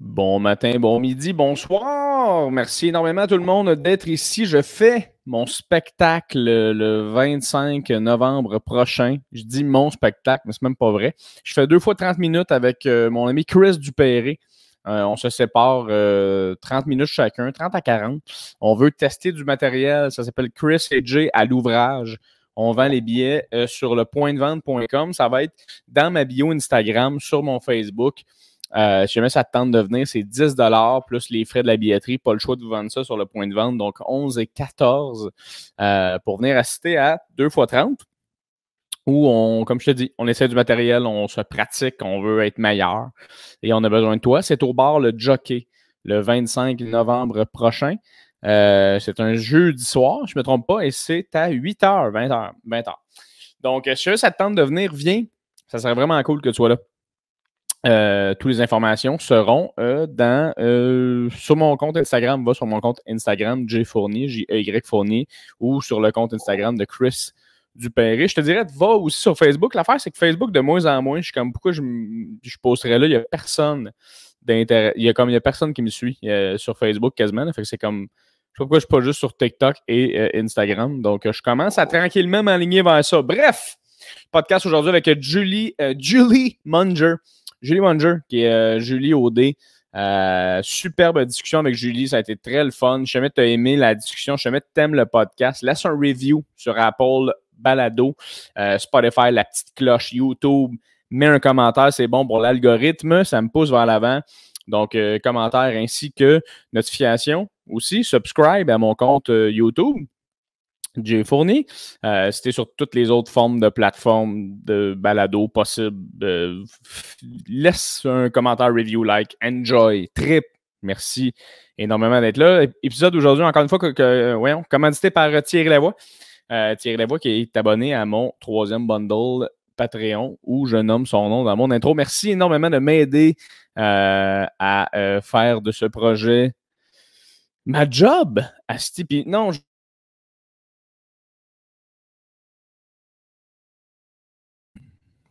Bon matin, bon midi, bonsoir. Merci énormément à tout le monde d'être ici. Je fais mon spectacle le 25 novembre prochain. Je dis mon spectacle, mais c'est même pas vrai. Je fais deux fois 30 minutes avec euh, mon ami Chris Dupéré. Euh, on se sépare 30 euh, minutes chacun, 30 à 40. On veut tester du matériel. Ça s'appelle Chris et J à l'ouvrage. On vend les billets sur le point Ça va être dans ma bio Instagram, sur mon Facebook. Euh, si jamais ça te tente de venir, c'est 10 plus les frais de la billetterie. Pas le choix de vous vendre ça sur le point de vente. Donc 11 et 14 euh, pour venir assister à 2 x 30 où on, comme je te dis, on essaie du matériel, on se pratique, on veut être meilleur et on a besoin de toi. C'est au bar le jockey le 25 novembre prochain. Euh, c'est un jeudi soir, je ne me trompe pas, et c'est à 8h, 20h, 20h. Donc, si ça te tente de venir, viens. Ça serait vraiment cool que tu sois là. Euh, toutes les informations seront euh, dans euh, sur mon compte Instagram, va sur mon compte Instagram J J e Y ou sur le compte Instagram de Chris Dupéry. Je te dirais, va aussi sur Facebook. L'affaire, c'est que Facebook, de moins en moins, je suis comme pourquoi je, je posterais là, il n'y a personne d'intérêt. Il y a comme il personne qui me suit sur Facebook quasiment. Je fait c'est comme. Je sais pas pourquoi je suis pas juste sur TikTok et Instagram. Donc, je commence à tranquillement m'aligner vers ça. Bref, podcast aujourd'hui avec Julie, Julie Munger. Julie Wanger, qui est euh, Julie Audet. Euh, superbe discussion avec Julie, ça a été très le fun. Je sais que tu as aimé la discussion, je sais que tu aimes le podcast. Laisse un review sur Apple Balado, euh, Spotify, la petite cloche YouTube. Mets un commentaire, c'est bon pour l'algorithme, ça me pousse vers l'avant. Donc, commentaire ainsi que notification aussi. Subscribe à mon compte YouTube j'ai fourni euh, c'était sur toutes les autres formes de plateformes de balado possibles. Euh, laisse un commentaire, review, like, enjoy, trip. Merci énormément d'être là. Épisode aujourd'hui, encore une fois, que, que commandité par euh, Thierry Lavoie. Thierry Lavoie qui est abonné à mon troisième bundle Patreon où je nomme son nom dans mon intro. Merci énormément de m'aider à faire de ce projet ma job à Stipe. Non, je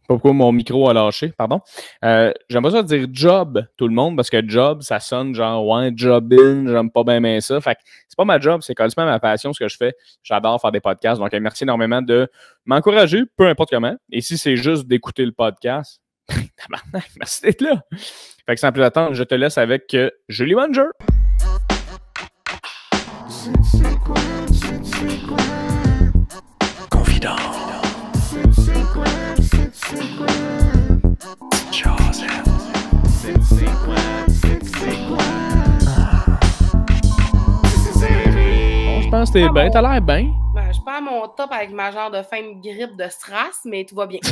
pourquoi mon micro a lâché, pardon. Euh, j'aime pas ça dire job, tout le monde, parce que job, ça sonne genre, ouais, job in, j'aime pas bien mais ça. Fait que c'est pas ma job, c'est quand même ma passion, ce que je fais. J'adore faire des podcasts. Donc, merci énormément de m'encourager, peu importe comment. Et si c'est juste d'écouter le podcast, merci d'être là. Fait que sans plus attendre, je te laisse avec euh, Julie Wanger. Confident. Bon, Je pense que t'es bien, t'as l'air bien. Ben, je pas mon top avec ma genre de fin de grippe de strass, mais tout va bien.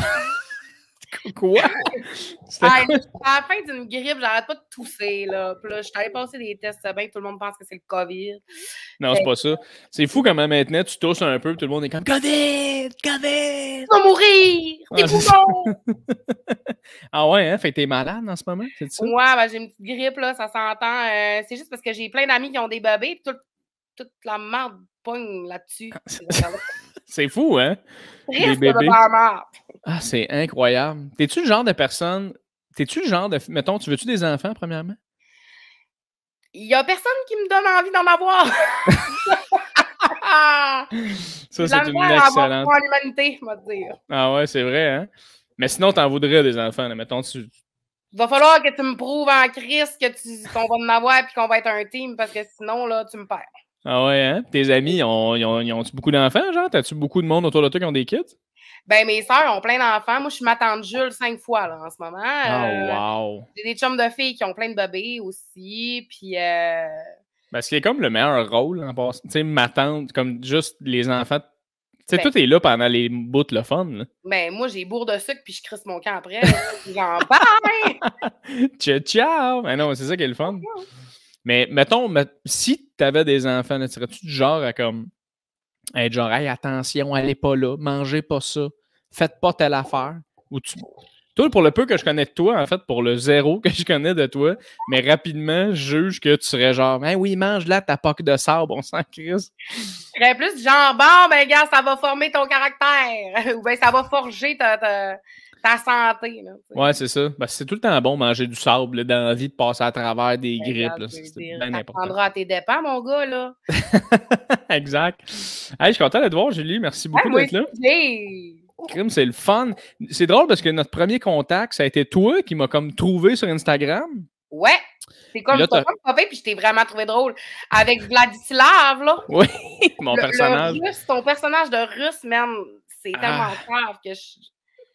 Quoi? à la fin d'une grippe, j'arrête pas de tousser. Là. Puis là, je t'avais passé des tests ben tout le monde pense que c'est le COVID. Non, c'est pas ça. C'est fou comment maintenant tu tousses un peu, tout le monde est comme COVID, COVID! Tu vas mourir! T'es ah, ah ouais, hein? Fait t'es malade en ce moment, c'est ça? Ouais, ben, j'ai une petite grippe, là, ça s'entend. Euh, c'est juste parce que j'ai plein d'amis qui ont des bébés, puis toute la merde pogne là-dessus. Ah, C'est fou, hein? Les bébés. Ah, c'est incroyable. T'es-tu le genre de personne. T'es-tu le genre de. Mettons, tu veux-tu des enfants, premièrement? Il y a personne qui me donne envie d'en avoir. ça, c'est une excellente. pour l'humanité, te dire. Ah ouais, c'est vrai, hein? Mais sinon, t'en voudrais des enfants, mettons, tu... Il va falloir que tu me prouves en crise que tu... qu'on va en avoir et qu'on va être un team, parce que sinon, là, tu me perds. Ah ouais, hein? Tes amis, ils ont, ils ont, beaucoup d'enfants, genre? T'as-tu beaucoup de monde autour de toi qui ont des kids? Ben, mes sœurs ont plein d'enfants. Moi, je suis ma tante Jules cinq fois, là, en ce moment. Oh, wow! J'ai des chums de filles qui ont plein de bébés aussi, puis... ce euh, Ben, c'est comme le meilleur rôle, en passant. Tu sais, ma tante, comme juste les enfants... Tu sais, ben tout est là pendant les bouts le fun, là. Ben, moi, j'ai bourre de sucre, puis je crisse mon camp après. J'en parle! ciao, ciao! Ben non, c'est ça qui est le fun. Mais mettons, si tu avais des enfants, serais-tu du genre à comme être genre hey, attention, allez pas là, mangez pas ça, faites pas telle affaire. Ou pour le peu que je connais de toi, en fait, pour le zéro que je connais de toi, mais rapidement, je juge que tu serais genre, ben oui, mange là ta poque de sable, bon s'en crise. Je serais plus genre, bon, ben gars, ça va former ton caractère, ou ben ça va forger ta, la santé. ouais, c'est ça. Ben, c'est tout le temps bon manger du sable dans la vie de passer à travers des grippes. C'est bien important. à tes dépens, mon gars. là. exact. je suis content de te voir, Julie. Merci ben, beaucoup d'être là. c'est le fun. C'est drôle parce que notre premier contact, ça a été toi qui m'as comme trouvé sur Instagram. Ouais. C'est comme ton puis je t'ai vraiment trouvé drôle. Avec Vladislav, là. Oui, mon personnage. ton personnage de russe, même, c'est ah. tellement grave que je,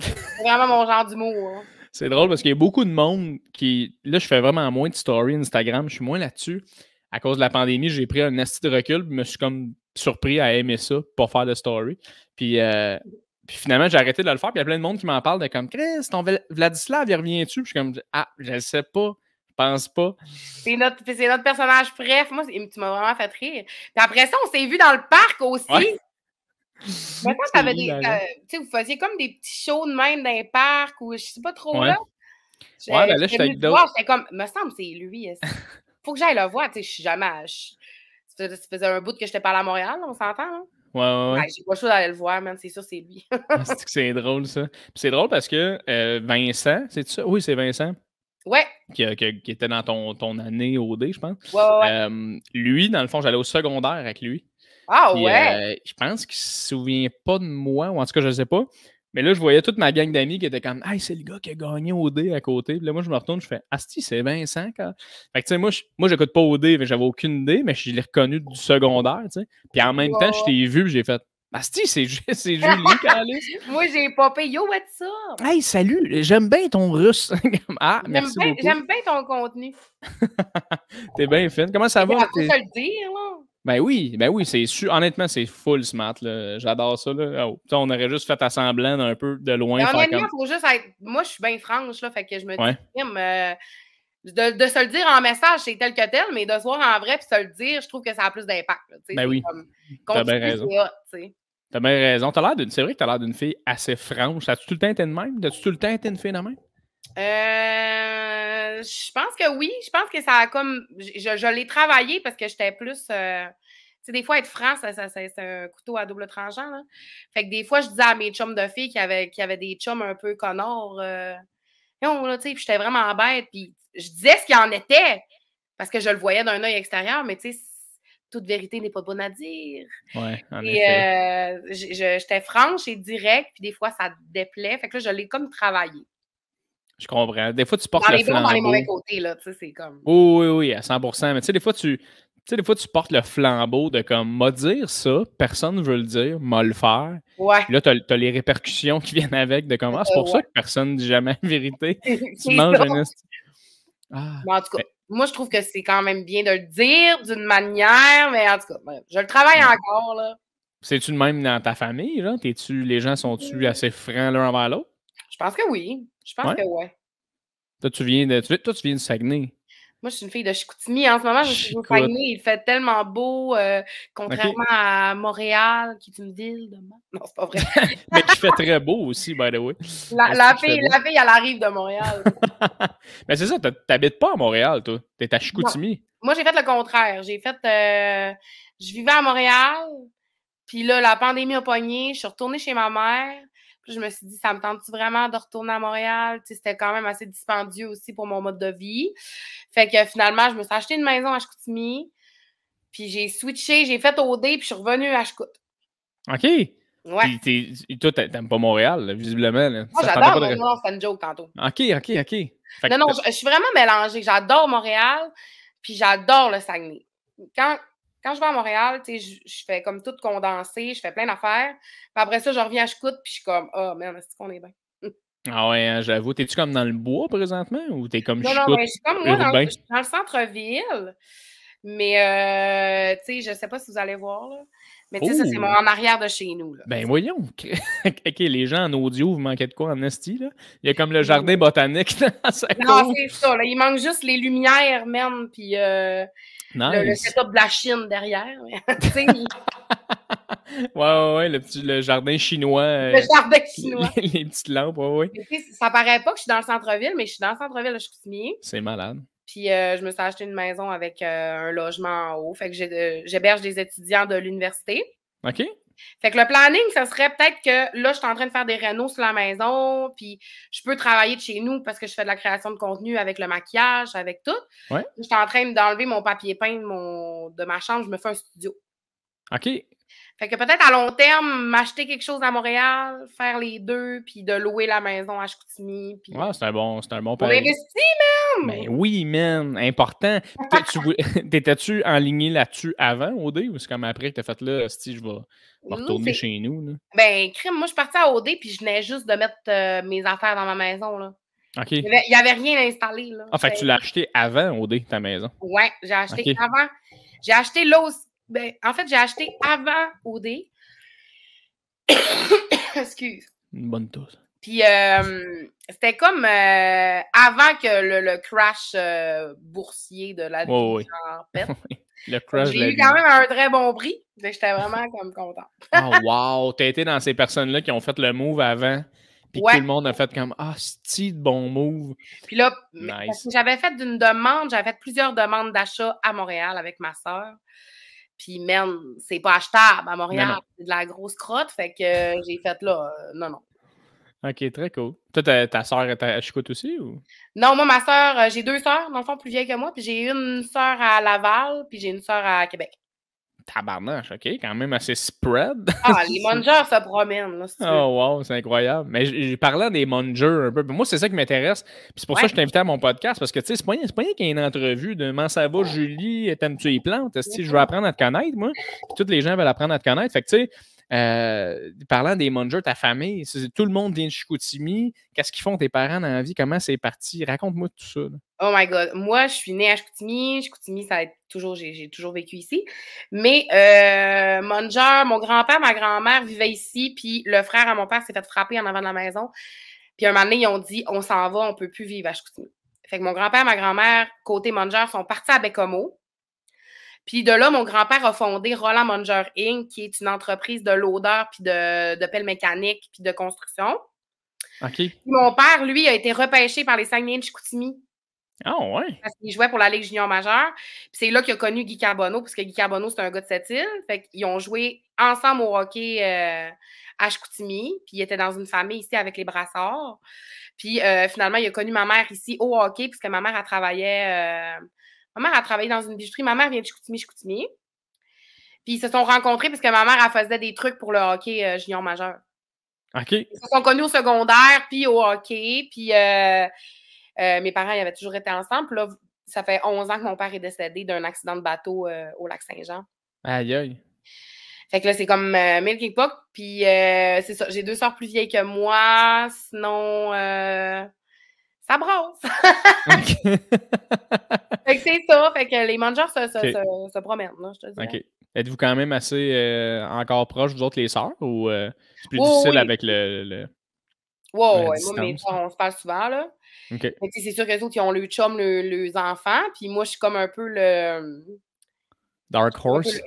c'est vraiment mon genre d'humour. Hein. C'est drôle parce qu'il y a beaucoup de monde qui. Là, je fais vraiment moins de story Instagram. Je suis moins là-dessus. À cause de la pandémie, j'ai pris un assis de recul. Je me suis comme surpris à aimer ça, pas faire de story. Puis, euh, puis finalement, j'ai arrêté de le faire. Puis il y a plein de monde qui m'en parle de comme Chris, ton Vladislav, il revient-tu? je suis comme Ah, je ne sais pas. Je pense pas. C'est notre, personnage bref. Moi, tu m'as vraiment fait rire. Puis après ça, on s'est vu dans le parc aussi. Tu sais, vous faisiez comme des petits shows de même dans les parcs ou je sais pas trop ouais. là. Ouais, ben là, j'étais avec d'autres. comme, me semble, c'est lui. Faut que j'aille le voir, tu sais, je suis jamais. tu faisais un bout que je j'étais pas à Montréal, on s'entend, hein? Ouais, ouais, ben, J'ai pas chaud d'aller le voir, mais C'est sûr, c'est lui. Ah, c'est drôle, ça. c'est drôle parce que euh, Vincent, c'est ça? Oui, c'est Vincent. Ouais. Qui, était dans ton, ton année au D, je pense. Euh, lui, dans le fond, j'allais au secondaire avec lui. Ah ouais? Euh, je pense qu'il se souvient pas de moi, ou en tout cas, je ne sais pas. Mais là, je voyais toute ma gang d'amis qui était comme Hey, c'est le gars qui a gagné au dé à côté. Puis là, moi, je me retourne, je fais Asti, c'est Vincent. Fait que, tu sais, moi, je, moi, j'écoute pas dé. mais j'avais aucune idée, mais je l'ai reconnu du secondaire, Puis en même temps, je t'ai vu, j'ai fait Asti, c'est, c'est Julie Moi, j'ai popé. Yo, what's up? Hey, salut, j'aime bien ton russe. ah, merci J'aime bien ton contenu. T'es bien fine. Comment ça va? le dire, là. Ben oui, ben oui, c'est Honnêtement, c'est full smart. J'adore ça. Là. Oh, on aurait juste fait à semblant un peu de loin. Mais honnêtement, il faut juste être. Moi, je suis bien franche, là, fait que je me dis, euh, de, se le dire en message, c'est tel que tel, mais de se voir en vrai puis se le dire, je trouve que ça a plus d'impact. Ben oui. T'as bien raison. T'as bien raison. l'air d'une. C'est vrai que t'as l'air d'une fille assez franche. As-tu tout le temps été de même? As-tu tout le temps été une fille de même? Euh, je pense que oui. Je pense que ça a comme. Je, l'ai travaillé parce que j'étais plus. Euh, tu sais, des fois, être franc, ça, c'est un couteau à double tranchant. Là. Fait que des fois, je disais à mes chums de filles qui avaient, qui des chums un peu connards. non, euh, là, tu sais, j'étais vraiment bête. Puis je disais ce qu'il en était parce que je le voyais d'un œil extérieur, mais tu sais, toute vérité n'est pas bonne à dire. Ouais, en et effet. j'étais franche et directe, puis des fois, ça déplaît. Fait que là, je l'ai comme travaillé. Je comprends. Des fois, tu portes le flambeau. Dans les là, tu sais, c'est comme... Oui, oui, oui, à 100 Mais tu sais, des fois, tu... des fois, tu portes le flambeau de comme, m'a dire ça, personne ne veut le dire, m'a le faire. Ouais. là, tu as, les répercussions qui viennent avec de comment. Ah, c'est pour ça que personne ne dit jamais vérité. tu ah, en tout cas, moi, je trouve que c'est quand même bien de le dire d'une manière, mais en tout cas, je le travaille encore, là. C'est-tu de même dans ta famille, là? tu les gens sont-tu mmh. assez francs l'un envers l'autre? Je pense que oui. Je pense que oui. Toi, tu viens de, viens de Saguenay. Moi, je suis une fille de Chicoutimi. En ce moment, je suis au Saguenay. Il fait tellement beau, euh, contrairement à Montréal, qui est une ville de Non, c'est pas vrai. Mais qui fait très beau aussi, by the way. La, la fille, la elle arrive de Montréal. Mais c'est ça, t'habites pas à Montréal, toi. T'es à Chicoutimi. Moi, j'ai fait le contraire. J'ai fait. Euh, je vivais à Montréal. Puis là, la pandémie a pogné. Je suis retournée chez ma mère je me suis dit, ça me tente vraiment de retourner à Montréal? Tu c'était quand même assez dispendieux aussi pour mon mode de vie. Fait que finalement, je me suis acheté une maison à Chicoutimi. Puis j'ai switché, j'ai fait OD, puis je suis revenue à Chicout. OK. Ouais. Puis toi, t'aimes pas Montréal, visiblement. j'adore Montréal, c'est une joke tantôt. OK, OK, OK. non, non, je, je suis vraiment mélangée. J'adore Montréal, puis j'adore le Saguenay. Quand, quand je vais à Montréal, tu sais, je, fais comme tout condensé, je fais plein d'affaires. Puis après ça, je reviens à Chicoute, puis je suis comme, ah, oh, merde, c'est qu'on est bien. Ah ouais, hein, j'avoue. T'es-tu comme dans le bois présentement ou t'es comme Non, non, mais je suis comme moi dans, le, centre-ville. Mais, euh, tu sais, je sais pas si vous allez voir, là. Mais tu sais, ça, c'est oh! en arrière de chez nous. Là. Ben voyons. OK, les gens en audio, vous manquez de quoi en esti, là? Il y a comme le jardin botanique dans Non, c'est ça. Là, il manque juste les lumières, même, puis euh, le, setup de la Chine derrière. oui. ouais, ouais, ouais, le, petit, le jardin chinois. le euh, jardin chinois. Les, petites lampes, ouais, ouais. Ça paraît pas que je suis dans le centre-ville, mais je suis dans le centre-ville de Chicoutimi. C'est malade. Puis euh, je me suis acheté une maison avec euh, un logement en haut. Fait que j'héberge des étudiants de l'université. OK. Fait que le planning, ce serait peut-être que là, je suis en train de faire des rénaux sur la maison, puis je peux travailler de chez nous parce que je fais de la création de contenu avec le maquillage, avec tout. Je suis en train d'enlever mon papier peint de, mon, de ma chambre, je me fais un studio. OK. Fait que peut-être à long terme, m'acheter quelque chose à Montréal, faire les deux, puis de louer la maison à Chicoutimi. Puis... c'est un bon, c'est un bon On investit, même! Mais ben oui, man, important. T'étais-tu ligne là-dessus avant, OD, ou c'est comme après que t'as fait là, si je vais va retourner chez nous. Ben, crime, moi, je suis partie à OD puis je venais juste de mettre euh, mes affaires dans ma maison. Là. Il n'y avait, rien installé. Là. Ah, fait tu l'as acheté avant OD, ta maison? Ouais, j'ai acheté avant. J'ai acheté l'eau... Ben, en fait, j'ai acheté avant OD. Excuse. Une bonne tosse. Puis euh, c'était comme euh, avant que le, crash boursier de la oh, J'ai eu quand même un très bon prix. J'étais vraiment comme content. oh, wow! T'as été dans ces personnes-là qui ont fait le move avant. Puis tout le monde a fait comme Ah, c'est de bon move. Puis là, j'avais fait une demande, j'avais fait plusieurs demandes d'achat à Montréal avec ma soeur. Puis, merde, c'est pas achetable à Montréal. C'est de la grosse crotte. Fait que euh, j'ai fait là, euh, non, non, OK, très cool. Toi, ta, ta soeur est à Chicout aussi ou? Non, moi, ma soeur, euh, j'ai deux soeurs, dans le fond, plus vieilles que moi. Puis j'ai une soeur à Laval, puis j'ai une soeur à Québec. Tabarnache, OK, quand même assez spread. Ah, les mongers se promènent, là. oh, wow, c'est incroyable. Mais parlant des mongers un peu. Moi, c'est ça qui m'intéresse. Puis c'est pour ça que je t'invite à mon podcast, parce que, tu sais, c'est pas rien, qu'il y ait une entrevue de Comment ça va, Julie, t'aimes-tu les plantes? Je veux apprendre à te connaître, moi. Puis toutes les gens veulent apprendre à te connaître. Fait que, tu sais, euh, parlant des Munger, ta famille, tout le monde vient de Chicoutimi. Qu'est-ce qu'ils font tes parents dans la vie? Comment c'est parti? Raconte-moi tout ça. Oh my God. Moi, je suis née à Chicoutimi. Chicoutimi, ça a toujours, j'ai toujours vécu ici. Mais euh, mon grand-père, ma grand-mère vivaient ici. Puis le frère à mon père s'est fait frapper en avant de la maison. Puis un moment donné, ils ont dit on s'en va, on peut plus vivre à Chicoutimi. Fait que mon grand-père, ma grand-mère, côté Munger, sont partis à Bekomo puis de là, mon grand-père a fondé Roland Munger Inc., qui est une entreprise de l'odeur, puis de, de pelle mécanique, puis de construction. OK. mon père, lui, a été repêché par les Saguenay de Chicoutimi. Ah oh, ouais? Parce qu'il jouait pour la Ligue junior majeure. Puis c'est là qu'il a connu Guy Carbonneau, parce que Guy Carbonneau, c'est un gars de cette île. Fait qu'ils ont joué ensemble au hockey euh, à Chicoutimi. Puis il était dans une famille ici avec les brassards. Puis euh, finalement, il a connu ma mère ici au hockey, puisque ma mère, a travaillait... Euh, Ma mère a travaillé dans une bijouterie. Ma mère vient de Chicoutimi, Chicoutimi. Puis ils se sont rencontrés parce que ma mère, elle faisait des trucs pour le hockey euh, junior majeur. OK. Ils se sont connus au secondaire, puis au hockey. Puis euh, euh, mes parents, ils avaient toujours été ensemble. Là, ça fait 11 ans que mon père est décédé d'un accident de bateau au lac Saint-Jean. Aïe, aïe. Fait que là, c'est comme Milking Puck. Puis c'est ça, j'ai deux sœurs plus vieilles que moi. Sinon, ça brosse! fait que c'est ça. Fait que les mangeurs se, se, promènent, là, je te OK. Êtes-vous quand même assez euh, encore proche, des autres, les sœurs, ou euh, c'est plus difficile avec le. le wow, ouais, moi, on se parle souvent, là. C'est sûr que les autres, ils ont le chum, les enfants, puis moi, je suis comme un peu le. Dark Horse?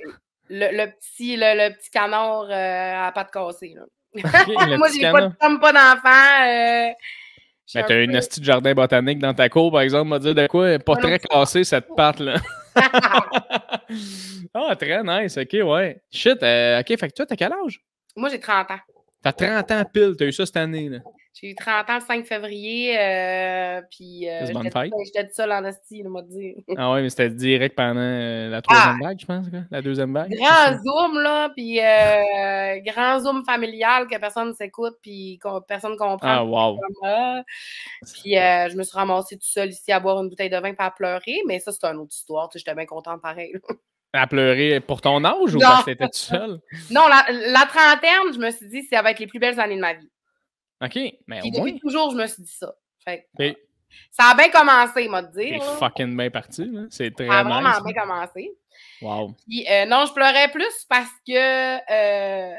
Le, petit, le, petit canard euh, à pattes cassées, là. moi, j'ai pas de chum, pas d'enfant. Mais t'as une astuce de jardin botanique dans ta cour, par exemple, m'a dit de quoi? Pas très cassée cette pâte là Ah, oh, très nice, ok, ouais. Shit, euh, ok, fait que toi, t'as quel âge? Moi, j'ai 30 ans. T'as 30 ans pile, t'as eu ça cette année, là. J'ai eu 30 ans le 5 février, euh, puis euh, j'étais seule ben, en hostie, le m'a dit. ah oui, mais c'était direct pendant euh, la troisième ah! vague, je pense, la deuxième vague. Grand zoom, là, puis euh, grand zoom familial que personne ne s'écoute, puis personne ne comprend. Ah, wow. Puis euh, je me suis ramassée toute seule ici à boire une bouteille de vin pas à pleurer, mais ça, c'est une autre histoire. J'étais bien contente pareil. À pleurer pour ton âge ou parce que t'étais toute seule? Non, la, la, trentaine, je me suis dit, ça va être les plus belles années de ma vie. OK, mais au moins. Depuis toujours, je me suis dit ça. Fait Ça a bien commencé, m'a dit. C'est fucking bien parti. C'est très Ça a vraiment bien hein. commencé. Wow. Euh, non, je pleurais plus parce que euh,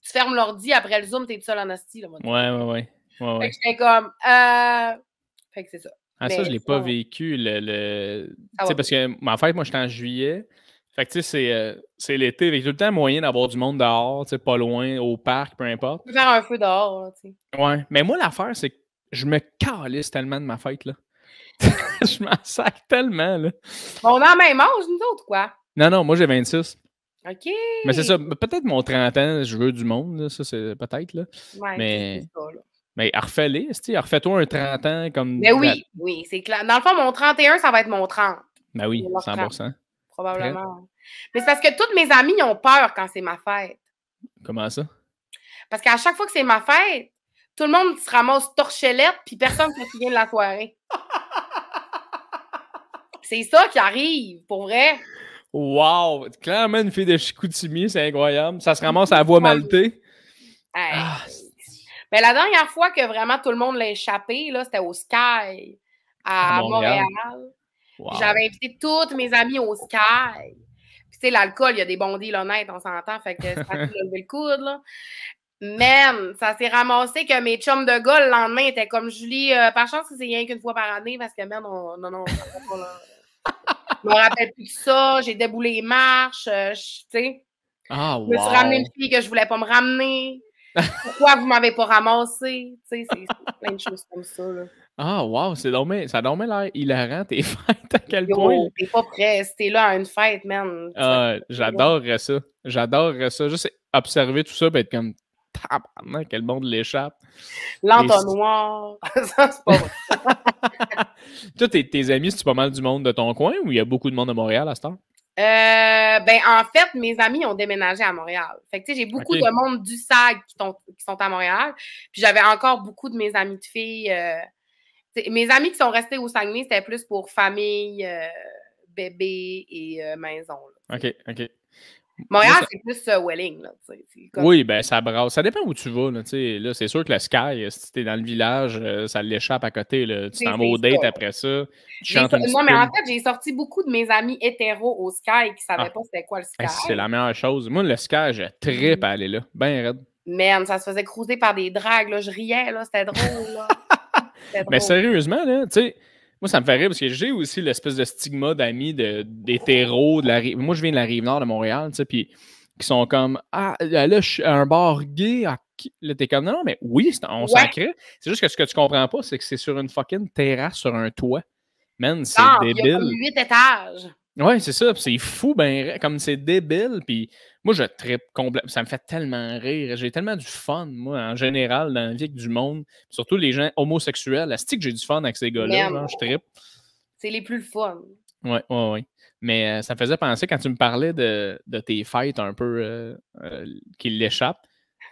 tu fermes l'ordi après le Zoom, t'es tout seul en hostie. Là, oui, ouais, ouais, ouais, ouais. Fait que j'étais comme. Euh, fait que c'est ça. Ah, ça, je ne l'ai pas vécu. Le, ah Tu sais, Parce que, en fait, moi, j'étais en juillet. Fait que tu sais, c'est, euh, c'est l'été. Fait que tout le temps moyen d'avoir du monde dehors, tu sais, pas loin, au parc, peu importe. Faire un feu dehors, tu sais. Ouais. Mais moi, l'affaire, c'est que je me calisse tellement de ma fête, là. je m'en sac tellement, là. On on a même âge, nous autres, quoi. Non, non, moi, j'ai 26. OK. Mais c'est ça. Peut-être mon 30 ans, je veux du monde, là, ça, c'est peut-être, là. Ouais, mais... c'est tu là. Mais refais-les, refais-toi un 30 ans comme. Mais oui, oui, c'est clair. Dans le fond, mon 31, ça va être mon 30. Ben oui, 100 probablement. Mais c'est parce que toutes mes amies ont peur quand c'est ma fête. Comment ça? Parce qu'à chaque fois que c'est ma fête, tout le monde se ramasse torchelette, puis personne ne se vient de la soirée. c'est ça qui arrive, pour vrai. Wow! Clairement, une fille de Chicoutimi, c'est incroyable. Ça se ramasse à voix maltée. Ah, Mais la dernière fois que vraiment tout le monde l'a échappé, c'était au Sky, à, Montréal. J'avais invité toutes mes amies au Sky. Puis, tu sais, l'alcool, il y a des bons deals on s'entend, fait que ça a levé le coude, là. Même, ça s'est ramassé que mes chums de gars, le lendemain, étaient comme Julie, euh, par chance c'est rien qu'une fois par année, parce que, merde, on, non, non, on, je me rappelle plus de ça, j'ai déboulé les marches, euh, tu sais. Ah, Je me suis ramené une fille que je voulais pas me ramener. Pourquoi vous m'avez pas ramassé? Tu sais, c'est plein de choses comme ça, là. Ah, wow, c'est ça dormait l'air hilarant, tes fêtes, à quel point. T'es pas prêt, T'es là à une fête, man. J'adore ah, J'adorerais ça. J'adorerais ça. Juste observer tout ça et être comme tabarnak, quel monde l'échappe. L'entonnoir. ça, c'est pas Toi, tes, amis, c'est pas mal du monde de ton coin ou il y a beaucoup de monde à Montréal à ce temps? Euh, ben, en fait, mes amis ont déménagé à Montréal. Fait que, tu sais, j'ai beaucoup de monde du SAG qui, sont à Montréal. Puis j'avais encore beaucoup de mes amis de filles euh, mes amis qui sont restés au Saguenay, c'était plus pour famille, euh, bébé et euh, maison. OK, OK. Montréal, c'est plus Welling. Oui, ben ça brasse. Ça dépend où tu vas. Là, c'est sûr que le Sky, euh, si tu es dans le village, ça l'échappe à côté. Tu t'en vas au date après ça. Moi, mais en fait, j'ai sorti beaucoup de mes amis hétéros au Sky qui ne savaient ah. pas c'était quoi le Sky. c'est la meilleure chose. Moi, le Sky, j'ai très mm. à aller là. Ben raide. Merde, ça se faisait croiser par des dragues. Je riais, là. c'était drôle. Mais sérieusement, là, tu sais. Moi, ça me fait rire parce que j'ai aussi l'espèce de stigma d'amis des de, de la Moi, je viens de la rive nord de Montréal, tu sais, puis qui sont comme Ah, là, je suis un bar gay. t'es comme Non, mais oui, on s'en crée. C'est juste que ce que tu comprends pas, c'est que c'est sur une fucking terrasse, sur un toit. Man, c'est débile. Ah, il y a étages. Ouais, c'est ça. C'est fou, ben, comme c'est débile. Puis moi, je tripe complètement. Ça me fait tellement rire. J'ai tellement du fun, moi, en général, dans la vie du monde. Surtout les gens homosexuels. La stick, j'ai du fun avec ces gars-là. je tripe. C'est les plus fun. Ouais, ouais, ouais. Mais euh, ça me faisait penser quand tu me parlais de, de tes fêtes un peu euh, euh, qui l'échappent.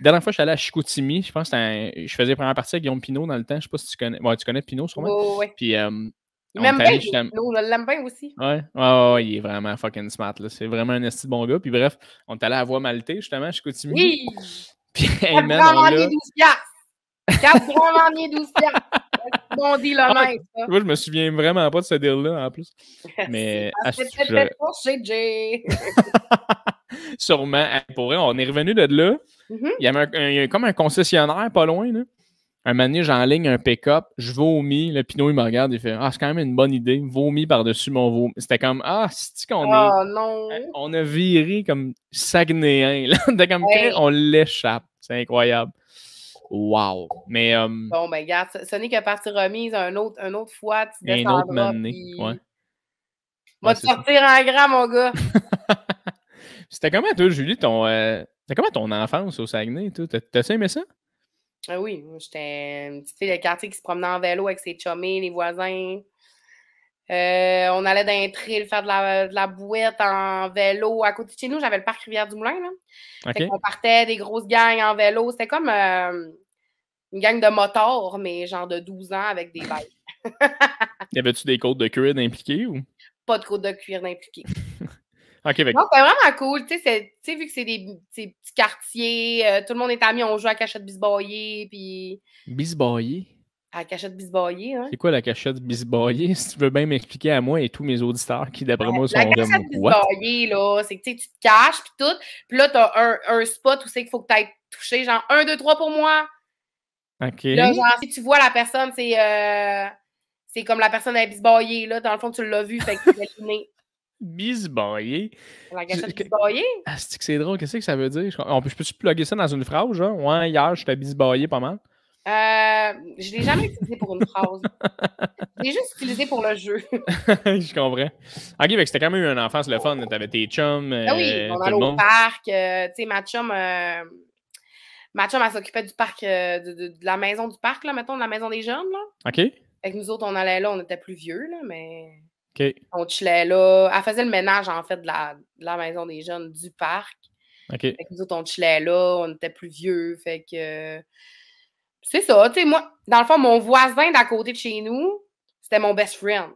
La dernière fois, je suis allé à Chicoutimi. Je pense que je faisais première partie avec Guillaume Pinot dans le temps. Je sais pas si tu connais. Ouais, tu connais Pinot sûrement. Oh, ouais. Puis il m'aime bien, l'aime bien aussi. Ouais. ouais, ouais, il est vraiment fucking smart. C'est vraiment un esti bon gars. Puis bref, on est allé à la voie Maltais, justement, chez Coutimi. Oui! Puis, hey, man, on l'a... 12 Quatre branlandiers 12 Bon deal ah, honnête. Ah, moi, je me souviens vraiment pas de ce deal-là, en plus. Mais... c'est peut-être pas chez Sûrement. Pour vrai, on est revenu de là. Mm-hmm. Il y avait comme un concessionnaire pas loin, là un manège en ligne, un pick-up, je vomis, le Pinot il me regarde, il fait Ah, c'est quand même une bonne idée, vomis par-dessus mon vomi. C'était comme Ah, c'est qu'on est. Oh, non. Euh, on a viré comme Saguenay. Hein, là. comme on l'échappe. C'est incroyable. Wow. Mais. Euh, bon, ben regarde, ce, n'est que partie remise, un autre, autre fois, tu Un autre manier, Ouais. Va te sortir en grand, mon gars. C'était comment toi, Julie, ton. Euh, c'était comment ton enfance au Saguenay, toi? tas aimé ça? Ah oui, j'étais une petite fille quartier qui se promenait en vélo avec ses chommés, les voisins. Euh, on allait dans un trail faire de la, de bouette en vélo. À côté de chez nous, j'avais le parc Rivière-du-Moulin. on partait des grosses gangs en vélo. C'était comme euh, une gang de motards, mais genre de 12 ans avec des bikes. y avait-tu des côtes de cuir impliquées ou? Pas de côtes de cuir impliquées. Ok ben, Non, c'est vraiment cool. Tu sais, vu que c'est des, des petits quartiers, euh, tout le monde est ami, on joue à cachette bisboyer. Puis... Bisboyer? À la cachette bisboyer. Hein? C'est quoi la cachette bisboyer? Si tu veux bien m'expliquer à moi et tous mes auditeurs qui, d'après moi, sont La cachette bisboyer, là, c'est que tu te caches, puis tout. Puis là, tu as un, spot où c'est qu'il faut que tu touché, genre 1, 2, 3 pour moi. OK. Là, genre, si tu vois la personne, c'est. Euh c'est comme la personne à bisboyer, là, dans le fond, tu l'as vu, fait que tu l'as bisboyer. La gâchette bise-boyer? Ah, c'est drôle, qu'est-ce que ça veut dire? On je peux-tu plugger ça dans une phrase, genre? Ouais, hier, j'étais bisboyé pas mal. Euh, je ne l'ai jamais utilisé pour une phrase. je l'ai juste utilisé pour le jeu. je comprends. Ok, mais c'était quand même eu un enfance le fun. T'avais tes chums. Ah oui, euh, on allait au parc. Euh, tu sais, ma chum, ma chum, elle s'occupait du parc, de, la maison du parc, là, mettons, de la maison des jeunes. Là. Ok. Avec nous autres, on allait là, on était plus vieux, là, mais. On chillait là. Elle faisait le ménage, en fait, de la, maison des jeunes du parc. nous autres, on chillait là, on était plus vieux. Fait que. Euh, c'est ça, tu sais, moi, dans le fond, mon voisin d'à côté de chez nous, c'était mon best friend.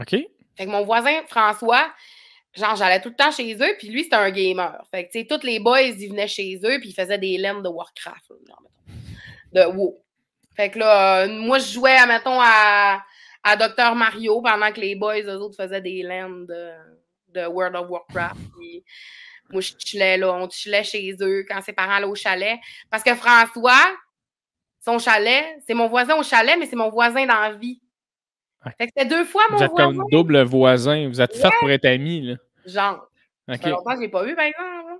OK. Fait mon voisin, François, genre, j'allais tout le temps chez eux, puis lui, c'était un gamer. Fait que, tu sais, tous les boys, ils venaient chez eux, puis ils faisaient des laines de Warcraft, De WoW. Fait que là, euh, moi, je jouais, mettons, à à Docteur Mario pendant que les boys, eux autres, faisaient des lands de, World of Warcraft. moi, je chillais là, on chillait chez eux quand ses parents allaient au chalet. Parce que François, son chalet, c'est mon voisin au chalet, mais c'est mon voisin dans la vie. Fait que c'était deux fois mon voisin. Vous êtes comme double voisin. Vous êtes yeah. pour être amis, là. Genre. je pas vu, par exemple. Hein.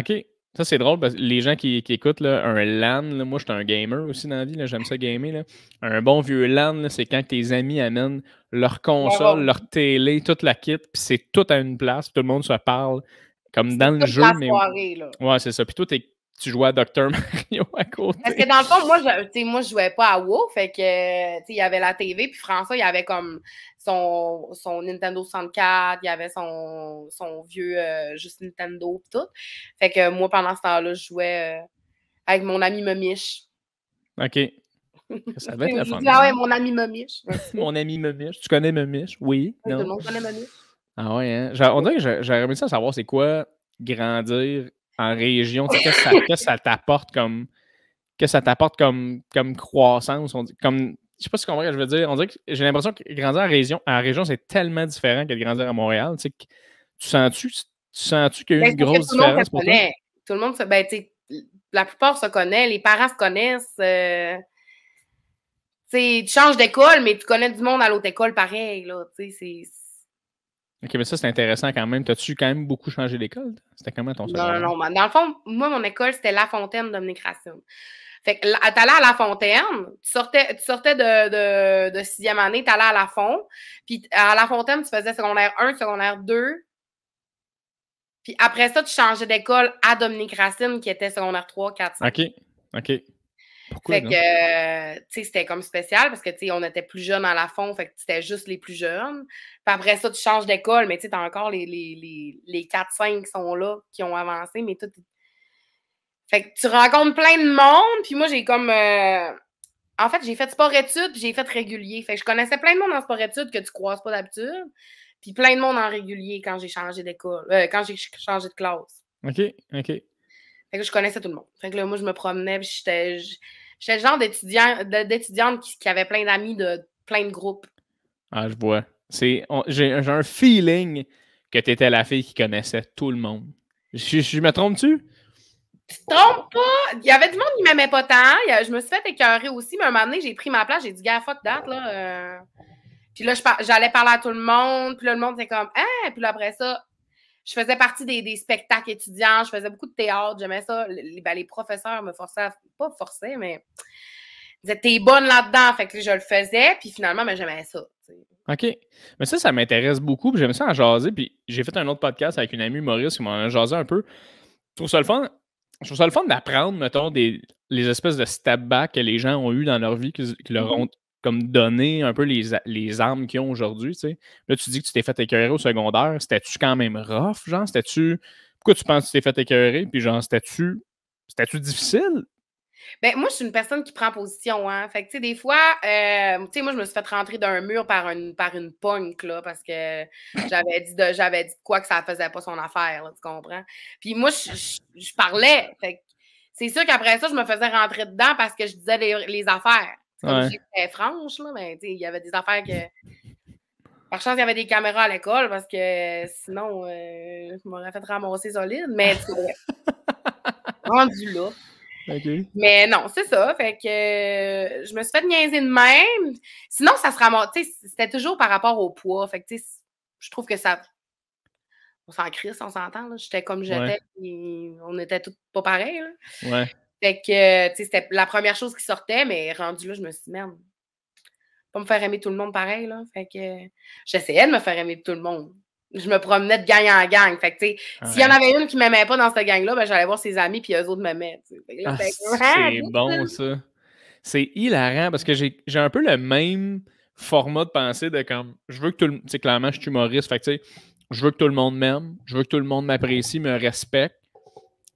OK. Ça, c'est drôle parce que les gens qui, écoutent un LAN, moi, je suis un gamer aussi dans la vie, j'aime ça gamer. Là. Un bon vieux LAN, c'est quand tes amis amènent leur console, leur télé, toute la kit, puis c'est tout à une place, tout le monde se parle, comme dans le jeu. mais... ouais, c'est ça. Puis toi, t'es tu jouais à Dr. Mario à côté. Parce que dans le fond, moi, je, moi, je jouais pas à WoW. Fait que, il y avait la TV, puis François, il y avait comme son, son Nintendo 64, il y avait son, son vieux euh, juste Nintendo, et tout. Fait que moi, pendant ce temps-là, je jouais euh, avec mon ami Momiche. OK. Ça va être la fin. Ah ouais, mon ami Momiche. mon ami Momiche. Tu connais Momiche? Oui. Tout le monde connaît Momiche. Ah ouais, hein? On dirait que j'aurais aimé ça savoir c'est quoi grandir en région? Qu'est-ce que ça, t'apporte comme que ça t'apporte comme, comme croissance? On dit, comme, je sais pas si tu comprends ce que je veux dire. On que j'ai l'impression que grandir en région, en région, c'est tellement différent que de grandir à Montréal. Tu, sens-tu sens -tu qu'il y a ben, une grosse tout différence? Pour Tout le monde se. Ben, la plupart se connaissent, les parents se connaissent. Euh, tu changes d'école, mais tu connais du monde à l'autre école pareil. Là, c'est Ok, mais ça, c'est intéressant quand même. T'as-tu quand même beaucoup changé d'école? C'était comment ton secondaire? Non, non, non. Dans le fond, moi, mon école, c'était La Fontaine, Dominique Racine. Fait que t'allais à la fontaine, tu sortais, sortais de, de, sixième année, t'allais à la Fontaine. puis à la fontaine, tu faisais secondaire 1, secondaire 2. Puis après ça, tu changeais d'école à Dominique Racine, qui était secondaire 3, 4, 5. OK, OK fait hein. que, euh, tu sais, c'était comme spécial parce que, tu sais, on était plus jeunes à la fond, fait que c'était juste les plus jeunes. Puis après ça, tu changes d'école, mais tu sais, t'as encore les, les, les, 4-5 qui sont là, qui ont avancé, mais tout. Fait que tu rencontres plein de monde, puis moi, j'ai comme. Euh, en fait, j'ai fait sport-études, j'ai fait régulier. Fait que je connaissais plein de monde en sport-études que tu croises pas d'habitude, puis plein de monde en régulier quand j'ai changé d'école, euh, quand j'ai changé de classe. OK, OK. Fait que je connaissais tout le monde. Fait que là, moi, je me promenais, puis j'étais. J'étais le genre d'étudiante qui, avait plein d'amis de plein de groupes. Ah, je vois. J'ai un feeling que tu étais la fille qui connaissait tout le monde. Je, je me trompe-tu? Tu te trompes pas! Il y avait du monde qui m'aimait pas tant. Je me suis fait écœurer aussi, mais un moment donné, j'ai pris ma place, j'ai dit, gars, fuck that, là. Euh. Puis là, j'allais parler à tout le monde, puis là, le monde était comme, hein, puis là, après ça, je faisais partie des, spectacles étudiants, je faisais beaucoup de théâtre, j'aimais ça. Les, ben, professeurs me forçaient, pas forcer, mais ils disaient t'es bonne là-dedans, fait que je le faisais, puis finalement, mais ben, j'aimais ça. OK. Mais ça, ça m'intéresse beaucoup, puis j'aime ça en jaser, puis j'ai fait un autre podcast avec une amie Maurice qui m'en a jasé un peu. Je trouve ça le fun. Je le fun d'apprendre, mettons, des, les espèces de step back que les gens ont eu dans leur vie, qui leur mm-hmm. ont comme donner un peu les, armes qu'ils ont aujourd'hui. Tu sais. Là, tu dis que tu t'es fait écœurer au secondaire. C'était-tu quand même rough, genre? C'était-tu. Pourquoi tu penses que tu t'es fait écœurer? Puis genre, c'était-tu. C'était-tu difficile? Ben, moi, je suis une personne qui prend position, hein. Fait que, tu sais, des fois, euh, tu sais, moi, je me suis fait rentrer d'un mur par une, par une punk, là, parce que j'avais dit, de, j'avais dit quoi que ça faisait pas son affaire, tu comprends? Puis moi, je, parlais. Fait c'est sûr qu'après ça, je me faisais rentrer dedans parce que je disais les affaires. Comme ouais. J'étais franche, là, mais il y avait des affaires que. Par chance, il y avait des caméras à l'école parce que sinon, euh, je m'aurais fait ramasser solide, mais rendu là. Mais non, c'est ça. Fait que je me suis fait niaiser de même. Sinon, ça se ramasse. C'était toujours par rapport au poids. Fait que je trouve que ça. On s'en crisse, on s'entend. J'étais comme j'étais. On était tous pas pareils. Ouais. Fait que, euh, tu sais, c'était la première chose qui sortait, mais rendu là, je me suis dit, merde, pas me faire aimer tout le monde pareil, là. Fait que, j'essayais de me faire aimer tout le monde. Je me promenais de gang en gang. Fait que, tu sais, s'il y en avait une qui m'aimait pas dans cette gang-là, ben, j'allais voir ses amis, puis eux autres m'aimaient. Ah, c'est ah, bon, ça. C'est hilarant parce que j'ai un peu le même format de pensée de comme, je veux que tout le monde, tu sais, clairement, je suis humoriste, fait que, tu sais, je veux que tout le monde m'aime, je veux que tout le monde m'apprécie, me respecte.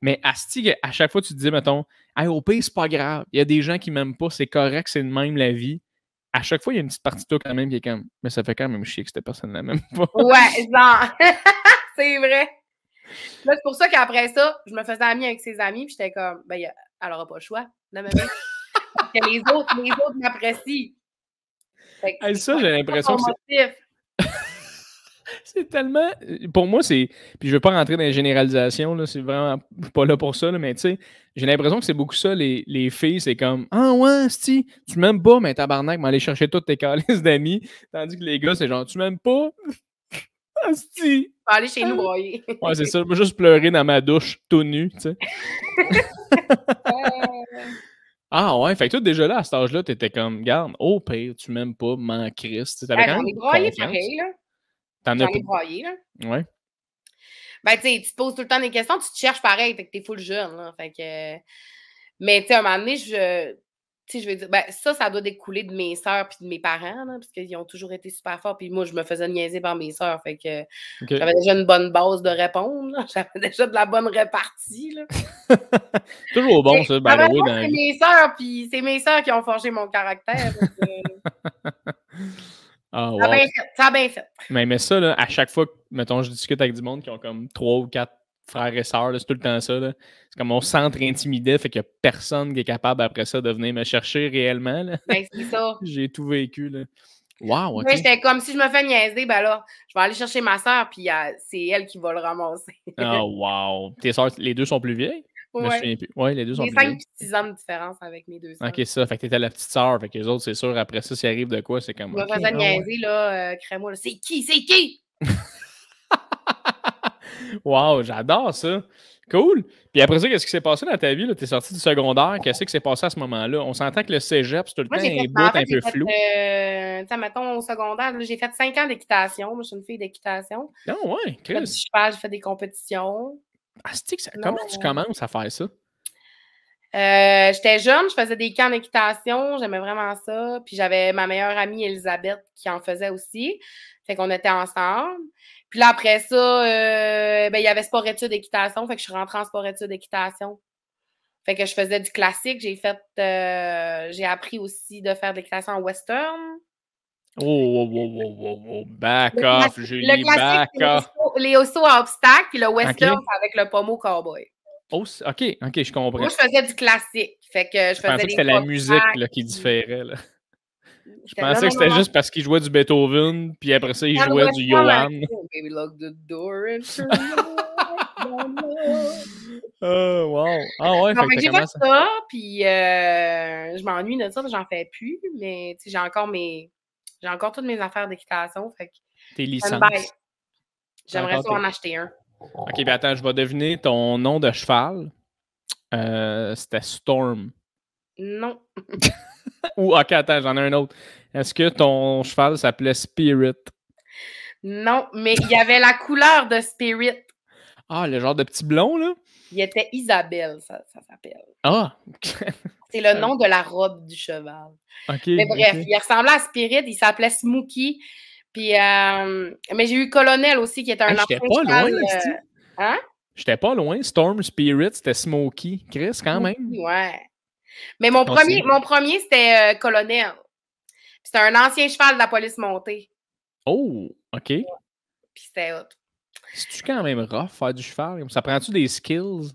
Mais à chaque fois, tu te dis, mettons, hey, au pire, c'est pas grave. Il y a des gens qui m'aiment pas, c'est correct, c'est de même la vie. À chaque fois, il y a une petite partie de toi quand même qui est comme, mais ça fait quand même chier que cette personne ne m'aime pas. Ouais, genre, c'est vrai. Là, c'est pour ça qu'après ça, je me faisais amie avec ses amis, puis j'étais comme, ben, elle n'aura pas le choix. que les autres, les autres m'apprécient. ça, j'ai l'impression que c'est c'est tellement. Pour moi, c'est. Puis je veux pas rentrer dans les généralisations, là, c'est vraiment pas là pour ça, là, mais tu sais, j'ai l'impression que c'est beaucoup ça, les, les filles, c'est comme Ah ouais, si, tu m'aimes pas, mais tabarnak, mais aller chercher toutes tes calices d'amis. Tandis que les gars, c'est genre Tu m'aimes pas? Asti! Ah, aller chez nous ah. broyer. ouais, c'est ça. Je vais juste pleurer dans ma douche, tout nu, tu sais. Ah ouais, fait que toi, déjà là, à cet âge-là, t'étais comme, garde, oh pire, tu m'aimes pas, man Christ. T'en as. Ben, tu sais, tu te poses tout le temps des questions, tu te cherches pareil, fait que t'es full jeune, Fait que. Mais, tu sais, à un moment donné, je. je veux dire, ben, ça, ça doit découler de mes sœurs puis de mes parents, parce qu'ils ont toujours été super forts. Puis moi, je me faisais niaiser par mes sœurs. Fait que j'avais déjà une bonne base de répondre. J'avais déjà de la bonne répartie. toujours bon, ça. Ben, C'est mes sœurs, puis c'est mes sœurs qui ont forgé mon caractère. Ah, ça a bien fait. Mais, mais ça, à chaque fois que, mettons, je discute avec du monde qui ont comme trois ou quatre frères et sœurs, c'est tout le temps ça. C'est comme on centre intimidé, fait qu'il n'y a personne qui est capable après ça de venir me chercher réellement. Ben, c'est ça. J'ai tout vécu. Là. Wow, comme si je me fais niaiser, ben là, je vais aller chercher ma sœur puis euh, c'est elle qui va le ramasser. Ah wow. Tes sœurs, les deux sont plus vieilles? Oui, les deux sont les 5 6 ans de différence avec mes deux sœurs. OK, ça. Fait que t'étais la petite sœur. Fait que les autres, c'est sûr, après ça, s'il arrive de quoi, c'est comme. On va ah niaiser, là, euh, crée-moi, c'est qui, c'est qui? wow, j'adore ça. Cool. Puis après ça, qu'est-ce qui s'est passé dans ta vie? T'es es sorti du secondaire. Qu'est-ce qui s'est passé à ce moment-là? On s'entend que le cégep, c'est tout le temps un ben, peu flou. Euh, tu mettons, au secondaire, j'ai fait 5 ans d'équitation. Moi, je suis une fille d'équitation. Non, oh, ah ouais, Chris. J'ai fait des compétitions. Ah, comment tu commences à faire ça? Euh, j'étais jeune, je faisais des camps d'équitation, j'aimais vraiment ça. Puis j'avais ma meilleure amie Elisabeth qui en faisait aussi. Fait qu'on était ensemble. Puis là, après ça, euh, ben, il y avait sport études d'équitation. Fait que je suis rentrée en sport études d'équitation. Fait que je faisais du classique. J'ai fait euh, j'ai appris aussi de faire des classes en western. Oh, oh, oh, oh, oh, oh, back off, Julie, back off les osso à obstacles, puis le western avec le pommeau cowboy. Oh, OK, OK, je comprends. Moi, je faisais du classique. Fait que je, pensais que c'était la musique là, qui différait. Là. Je pensais que c'était juste parce qu'il jouait du Beethoven, puis après ça, il jouait du Johan. Hein. Oh, oh, wow. Ah ouais, c'est fait ça, ça puis euh, je m'ennuie de ça, j'en fais plus, mais j'ai encore mes... J'ai encore toutes mes affaires d'équitation, fait que... Tes licences. J'aimerais en acheter un. Ok, ben attends, je vais deviner ton nom de cheval. Euh, c'était Storm. Non. Ou, ok, attends, j'en ai un autre. Est-ce que ton cheval s'appelait Spirit? Non, mais il y avait la couleur de Spirit. Ah, le genre de petit blond, là? Il était Isabelle, ça, s'appelle. Ah! C'est le nom de la robe du cheval. Ok. mais bref, il ressemblait à Spirit, il s'appelait Smokey. Puis, euh, mais j'ai eu Colonel aussi, qui était un ancien hey, J'étais pas loin, euh... Hein? J'étais pas loin. Storm Spirit, c'était Smokey. Chris, quand même. Ouais. Mais mon premier, mon premier c'était euh, Colonel. C'était un ancien cheval de la police montée. Oh, OK. Puis c'était autre. C'est-tu quand même rough faire du cheval? Ça prend-tu des skills?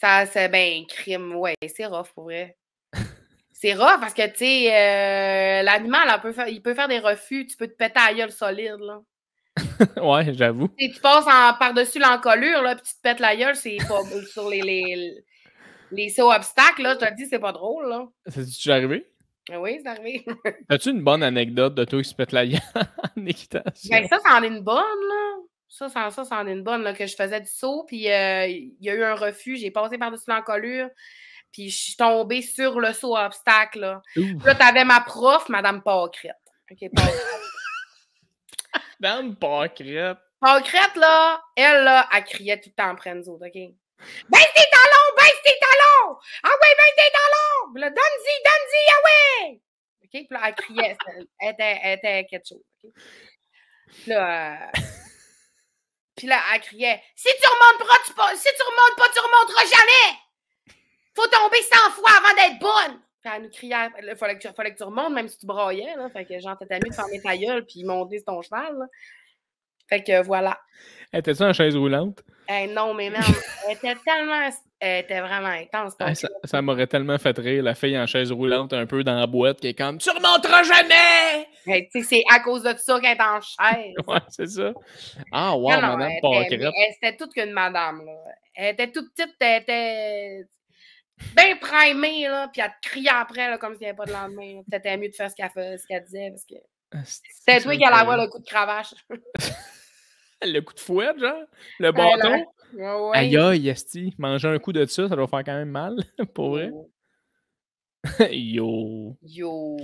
Ça, c'est ben crime, ouais, c'est rough pour vrai c'est rare parce que, tu sais, euh, l'animal, il peut faire des refus. Tu peux te péter à gueule solide, là. ouais, j'avoue. Et tu passes par-dessus l'encolure, là, puis tu te pètes la gueule, c'est pas sur les, les, les sauts obstacles, là. Je te le dis, c'est pas drôle, là. C'est-tu arrivé? Ah oui, c'est arrivé. As-tu une bonne anecdote de toi qui se pète la gueule en équitation? Ben, ça, c'en est une bonne, là. Ça, ça, ça, c'en est une bonne, là, que je faisais du saut, puis euh, il y a eu un refus, j'ai passé par-dessus l'encolure. Puis je suis tombée sur le saut obstacle. Là, tu là t'avais ma prof, Madame Pâquerette. OK, Madame Pâquerette. Pâquerette, là, elle, là, elle criait tout le temps après nous autres, OK? Baisse tes talons! Baisse tes talons! Ah ouais, baisse tes talons! là, donne-y, donne-y, ah ouais! OK? Puis là, elle criait. elle, était, elle était quelque chose. là... Pis euh, Puis là, elle criait Si tu remontes pas, tu, si tu remontes pas, tu remonteras jamais! Faut tomber 100 fois avant d'être bonne! Puis elle nous criait, il fallait, que tu remontes, même si tu broyais, Là. Fait que genre, t'étais mieux de faire ta gueule puis monter sur ton cheval. Là. Fait que voilà. Était-tu en chaise roulante? Eh, non, mais non. elle était tellement. Elle était vraiment intense. Ah, ça, m'aurait tellement fait rire, la fille en chaise roulante un peu dans la boîte qui est comme Tu remonteras jamais! Eh, sais, c'est à cause de ça qu'elle est en chaise. ouais, c'est ça. Ah, wow, non, non, madame C'était toute qu'une madame. Là. Elle était toute petite, elle était bien primée, là, puis elle te crie après, là, comme s'il n'y avait pas de lendemain. Peut-être mieux de faire ce qu'elle disait, parce que. C'était toi qui allais avoir le coup de cravache. le coup de fouet, genre? Le ben, bâton? Ouais, Aïe, aïe, esti. Manger un coup de ça, ça doit faire quand même mal, pour vrai. Yo. Yo.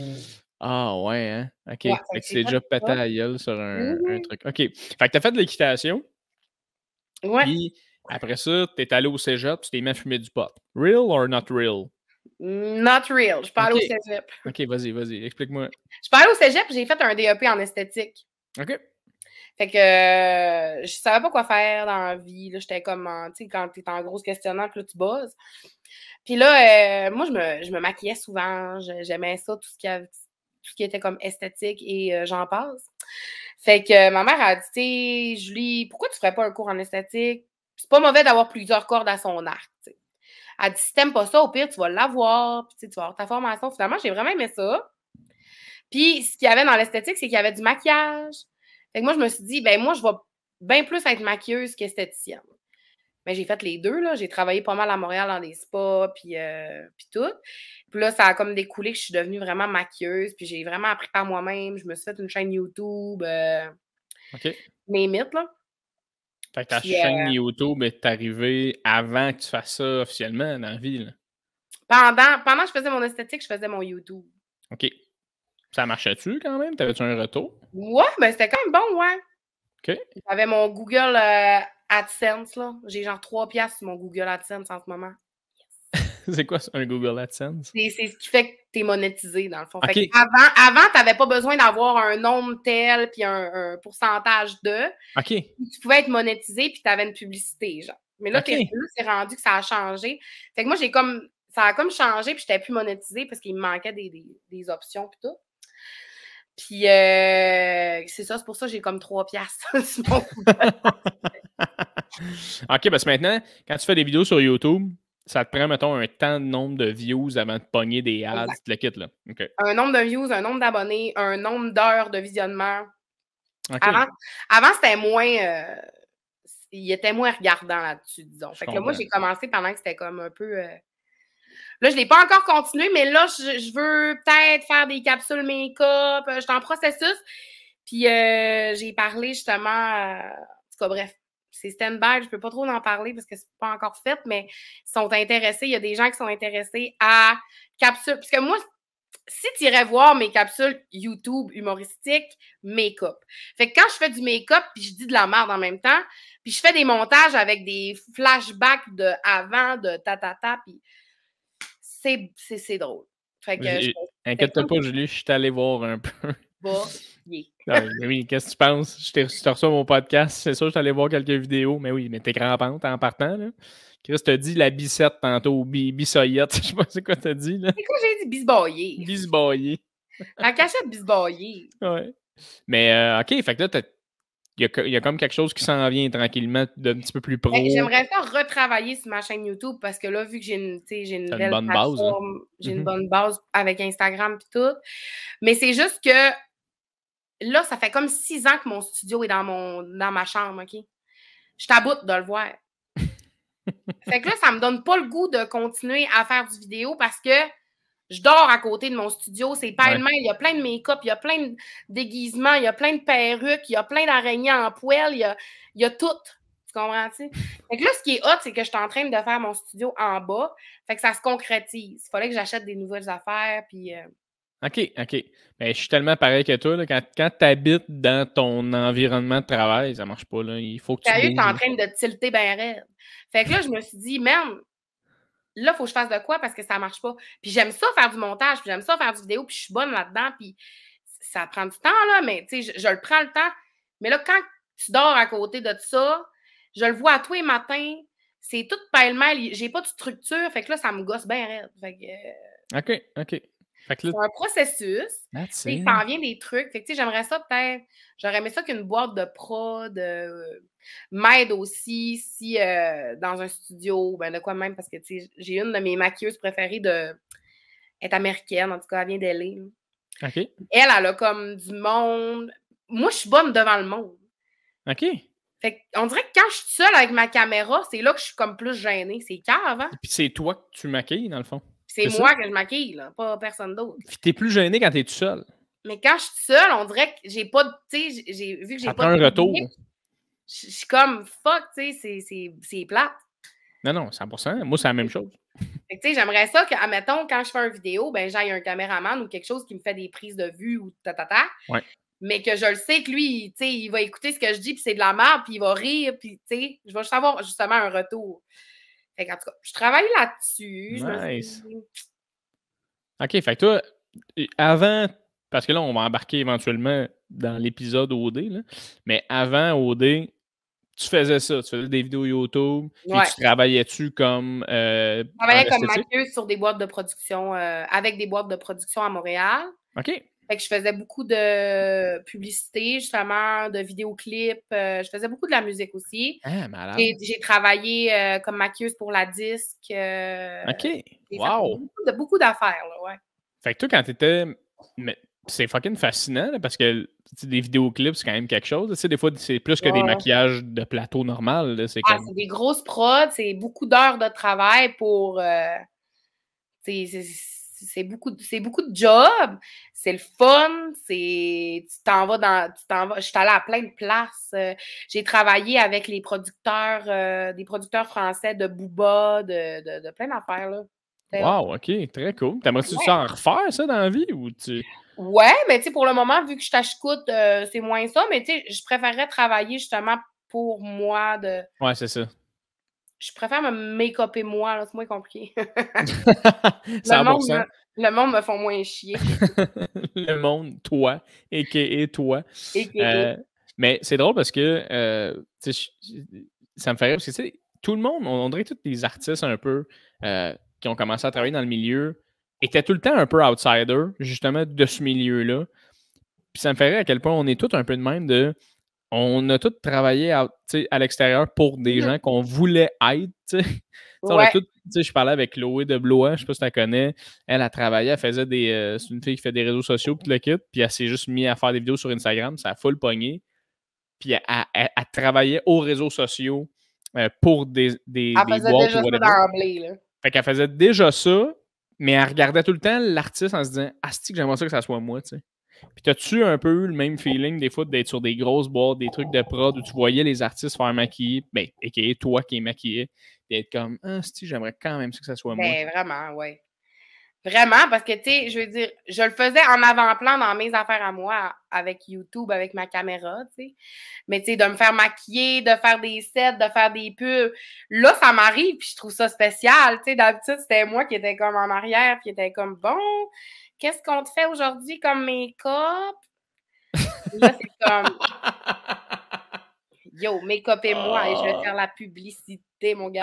Ah ouais, hein? OK. fait que c'est déjà pété à gueule sur un, mm-hmm. truc. OK. Fait que t'as fait de l'équitation. Ouais. Après ça, tu es allé au cégep, tu t'es même fumé du pot. Real or not real? Not real. Je parle au cégep. OK, vas-y, vas-y, explique-moi. Je parle au cégep, j'ai fait un DEP en esthétique. OK. Fait que je savais pas quoi faire dans la vie. J'étais comme, tu sais, quand t'es en grosse questionnant, que là, tu bosses. Puis là, euh, moi, je me, maquillais souvent. J'aimais ça, tout ce, qui qui était comme esthétique et euh, j'en passe. Fait que ma mère a dit, tu sais, Julie, pourquoi tu ferais pas un cours en esthétique? C'est pas mauvais d'avoir plusieurs cordes à son arc. T'sais. Elle dit si t'aimes pas ça, au pire, tu vas l'avoir, puis tu vas avoir ta formation. Finalement, j'ai vraiment aimé ça. Puis ce qu'il y avait dans l'esthétique, c'est qu'il y avait du maquillage. Fait que moi, je me suis dit, ben moi, je vais bien plus être maquilleuse qu'esthéticienne. Mais j'ai fait les deux, là. J'ai travaillé pas mal à Montréal dans des spas, puis, euh, tout. Puis là, ça a comme découlé que je suis devenue vraiment maquilleuse, puis j'ai vraiment appris par moi-même. Je me suis fait une chaîne YouTube. Euh, ok. Mes mythes, là. Fait ta chaîne euh, YouTube est arrivée avant que tu fasses ça officiellement dans la ville Pendant, pendant que je faisais mon esthétique, je faisais mon YouTube. OK. Ça marchait-tu quand même? T'avais-tu un retour? Ouais, mais ben, c'était quand même bon, ouais. OK. J'avais mon Google euh, AdSense, là. J'ai genre 3 piastres sur mon Google AdSense en ce moment. c'est quoi un Google AdSense? C'est ce qui fait que tu es monétisé, dans le fond. avant, avant tu n'avais pas besoin d'avoir un nombre tel puis un, pourcentage de. OK. Tu pouvais être monétisé puis tu avais une publicité, genre. Mais là, c'est rendu que ça a changé. Fait que moi, j'ai comme. Ça a comme changé, puis j'étais plus monétisé parce qu'il me manquait des, options puis tout. Puis euh, c'est ça, c'est pour ça que j'ai comme trois piastres OK, parce que maintenant, quand tu fais des vidéos sur YouTube, ça te prend, mettons, un temps de nombre de views avant de pogner des ads, le kit, là. Un nombre de views, un nombre d'abonnés, un nombre d'heures de visionnement. Avant, avant c'était moins. Euh, il était moins regardant là-dessus, disons. Fait que moi, j'ai commencé pendant que c'était comme un peu. Euh, là, je ne l'ai pas encore continué, mais là, je, veux peut-être faire des capsules make-up. Euh, je suis en processus. Puis j'ai parlé justement. En tout cas, bref, c'est stand-by, je peux pas trop en parler parce que ce n'est pas encore fait, mais ils sont intéressés, il y a des gens qui sont intéressés à capsules. Parce que moi, si tu irais voir mes capsules YouTube humoristiques, make-up. Fait que quand je fais du make-up, puis je dis de la merde en même temps, puis je fais des montages avec des flashbacks de avant, de ta-ta-ta, puis c'est drôle. Fait que... Inquiète-toi pas, Julie, je suis allé voir un peu. Bon, ah oui, qu'est-ce que tu penses? Je te reçois mon podcast, c'est sûr, que je suis allé voir quelques vidéos, mais oui, mais t'es grand pente en partant, là. que t'as dit la bicette tantôt, ou bisoyette, je sais pas c'est quoi t'as dit, là. C'est quoi j'ai dit? Bisboyer. Bisboyé. La cachette, bisboyé. Ouais. Mais, euh, OK, fait que là, il y, y, a, comme quelque chose qui s'en vient tranquillement d'un petit peu plus pro. Ben, j'aimerais faire retravailler sur ma chaîne YouTube parce que là, vu que j'ai une, belle bonne base, hein. j'ai une mm-hmm. bonne base avec Instagram et tout. Mais c'est juste que là, ça fait comme six ans que mon studio est dans, mon, dans ma chambre, OK? Je taboute de le voir. fait que là, ça me donne pas le goût de continuer à faire du vidéo parce que je dors à côté de mon studio, c'est pas le Il y a plein de make-up, il y a plein de déguisements, il y a plein de perruques, il y a plein d'araignées en poêle, il y a, tout. Tu comprends-tu? Fait que là, ce qui est hot, c'est que je suis en train de faire mon studio en bas. Fait que ça se concrétise. Il fallait que j'achète des nouvelles affaires, puis... Euh, OK, OK. Mais ben, je suis tellement pareil que toi. quand, tu habites dans ton environnement de travail, ça marche pas. Là. Il faut que tu. es en train de tilter bien raide. Fait que là, je me suis dit, même, là, il faut que je fasse de quoi parce que ça marche pas. Puis j'aime ça faire du montage, puis j'aime ça faire du vidéo, puis je suis bonne là-dedans, puis ça prend du temps, là, mais tu sais, je, le prends le temps. Mais là, quand tu dors à côté de ça, je le vois à tous les matins, c'est tout pêle-mêle, j'ai pas de structure, fait que là, ça me gosse bien raide. Euh, OK, OK. C'est un processus. Ça en vient des trucs. j'aimerais ça peut-être. J'aurais aimé ça qu'une boîte de prod de euh, m'aide aussi, si euh, dans un studio, ben de quoi même, parce que j'ai une de mes maquilleuses préférées de est américaine, en tout cas, elle vient d'Elle. Elle, elle a comme du monde. Moi, je suis bonne devant le monde. OK. Fait on dirait que quand je suis seule avec ma caméra, c'est là que je suis comme plus gênée. C'est cave, hein? c'est toi que tu maquilles, dans le fond. C'est moi que je maquille, là, pas personne d'autre. Puis t'es plus gêné quand t'es tout seul. Mais quand je suis seule, on dirait que j'ai pas de. Tu sais, j'ai vu que j'ai pas. un retour. Je suis comme fuck, tu sais, c'est plate. Non, non, 100%. Moi, c'est la même chose. Tu sais, j'aimerais ça que, admettons, quand je fais une vidéo, ben, j'aille un caméraman ou quelque chose qui me fait des prises de vue ou ta ta Ouais. Mais que je le sais que lui, tu sais, il va écouter ce que je dis, puis c'est de la merde, puis il va rire, puis tu sais, je vais juste avoir justement un retour en tout cas, je travaille là-dessus. Nice. OK, fait que toi, avant, parce que là, on va embarquer éventuellement dans l'épisode OD, là, mais avant OD, tu faisais ça, tu faisais des vidéos YouTube, et tu travaillais-tu comme. Euh, je travaillais comme Mathieu sur des boîtes de production, euh, avec des boîtes de production à Montréal. OK. Fait que je faisais beaucoup de euh, publicité, justement, de vidéoclips. Euh, je faisais beaucoup de la musique aussi. Ah, J'ai travaillé euh, comme maquilleuse pour la disque. OK. Wow. Beaucoup d'affaires, là, ouais. Fait que toi, quand t'étais. C'est fucking fascinant, parce que des vidéoclips, c'est quand même quelque chose. Tu des fois, c'est plus que des maquillages de plateau normal. C'est ah, des grosses prods, c'est beaucoup d'heures de travail pour c'est beaucoup, c'est beaucoup de job, c'est le fun, c'est tu t'en vas dans je suis allée à plein de places. Euh, j'ai travaillé avec les producteurs euh, des producteurs français de Booba, de, plein d'affaires Wow, OK, très cool. T'aimerais-tu ouais. en refaire ça dans la vie ou Ouais, mais pour le moment vu que je t'achète coûte euh, c'est moins ça, mais je préférerais travailler justement pour moi de Ouais, c'est ça je préfère me make-upper moi, c'est moins compliqué. le, monde me, le font moins chier. le monde, toi, et toi. Euh, mais c'est drôle parce que euh, ça me fait rire parce que tout le monde, on, dirait tous les artistes un peu euh, qui ont commencé à travailler dans le milieu étaient tout le temps un peu outsider, justement, de ce milieu-là. Puis ça me fait à quel point on est tous un peu de même de on a tous travaillé à, l'extérieur pour des mhm. gens qu'on voulait être. je parlais avec Chloé de Blois, je sais pas si tu la connais. Elle a travaillé, elle faisait des. Euh, c'est une fille qui fait des réseaux sociaux, puis le kit, puis elle s'est juste mise à faire des vidéos sur Instagram, ça a full pogné. Puis elle, elle, travaillait aux réseaux sociaux euh, pour des, des, elle des faisait déjà ça qu'elle faisait déjà ça, mais elle regardait tout le temps l'artiste en se disant Asti j'aimerais ça que ça soit moi, tu sais. Puis as tu un peu eu le même feeling des fois d'être sur des grosses boîtes, des trucs de prod où tu voyais les artistes faire maquiller, ben, et toi qui es maquillé, d'être comme Ah, si, j'aimerais quand même que ça soit moi. Ben, vraiment, oui. Vraiment, parce que, tu sais, je veux dire, je le faisais en avant-plan dans mes affaires à moi, avec YouTube, avec ma caméra, tu sais. Mais, tu sais, de me faire maquiller, de faire des sets, de faire des pubs, là, ça m'arrive, puis je trouve ça spécial, tu sais. D'habitude, c'était moi qui étais comme en arrière, puis qui était comme, bon, Qu'est-ce qu'on te fait aujourd'hui comme make-up? là, c'est comme. Yo, make-up et moi, et je vais ah. faire la publicité, mon gars.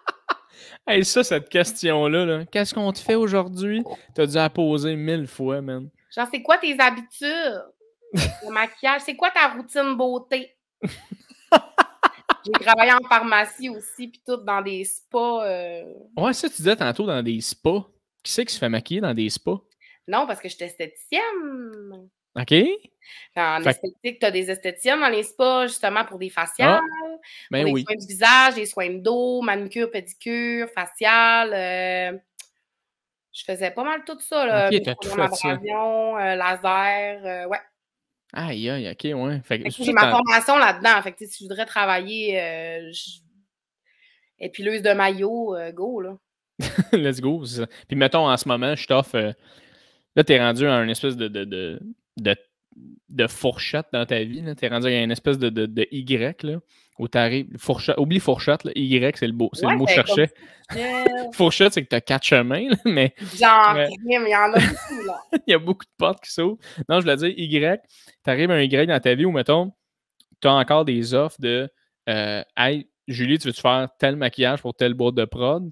hey, ça, cette question-là, -là, quest ce qu'on te fait aujourd'hui? T'as dû la poser mille fois, man. Genre, c'est quoi tes habitudes? Le maquillage, c'est quoi ta routine beauté? J'ai travaillé en pharmacie aussi, puis tout dans des spas. Euh. Ouais, ça, tu disais tantôt dans des spas. Tu c'est qui se fais maquiller dans des spas? Non, parce que je suis esthéticienne. OK. En esthétique, tu as des esthéticiennes dans les spas, justement, pour des faciales, des ah, ben soins de visage, des soins de dos, manucure, pédicure, faciale. Euh, je faisais pas mal tout ça, là. as tout fait euh, laser, euh, ouais. Aïe, aïe, ok, ouais. j'ai ma formation là-dedans. Fait si je voudrais travailler, je... épileuse de maillot, go, là. Let's go. Puis mettons, en ce moment, je t'offre. Euh, là, t'es rendu à une espèce de, de, fourchette dans ta vie. T'es rendu à une espèce de, Y, là, où t'arrives. Fourchette, oublie fourchette, Y, c'est le, beau, c'est le mot ben, cherché. Euh, fourchette, c'est que t'as quatre chemins, mais. Genre, il y a beaucoup, beaucoup de portes qui s'ouvrent. Non, je voulais dire Y. T'arrives à un Y dans ta vie où, mettons, t'as encore des offres de. Euh, hey, Julie, tu veux-tu faire tel maquillage pour telle boîte de prod?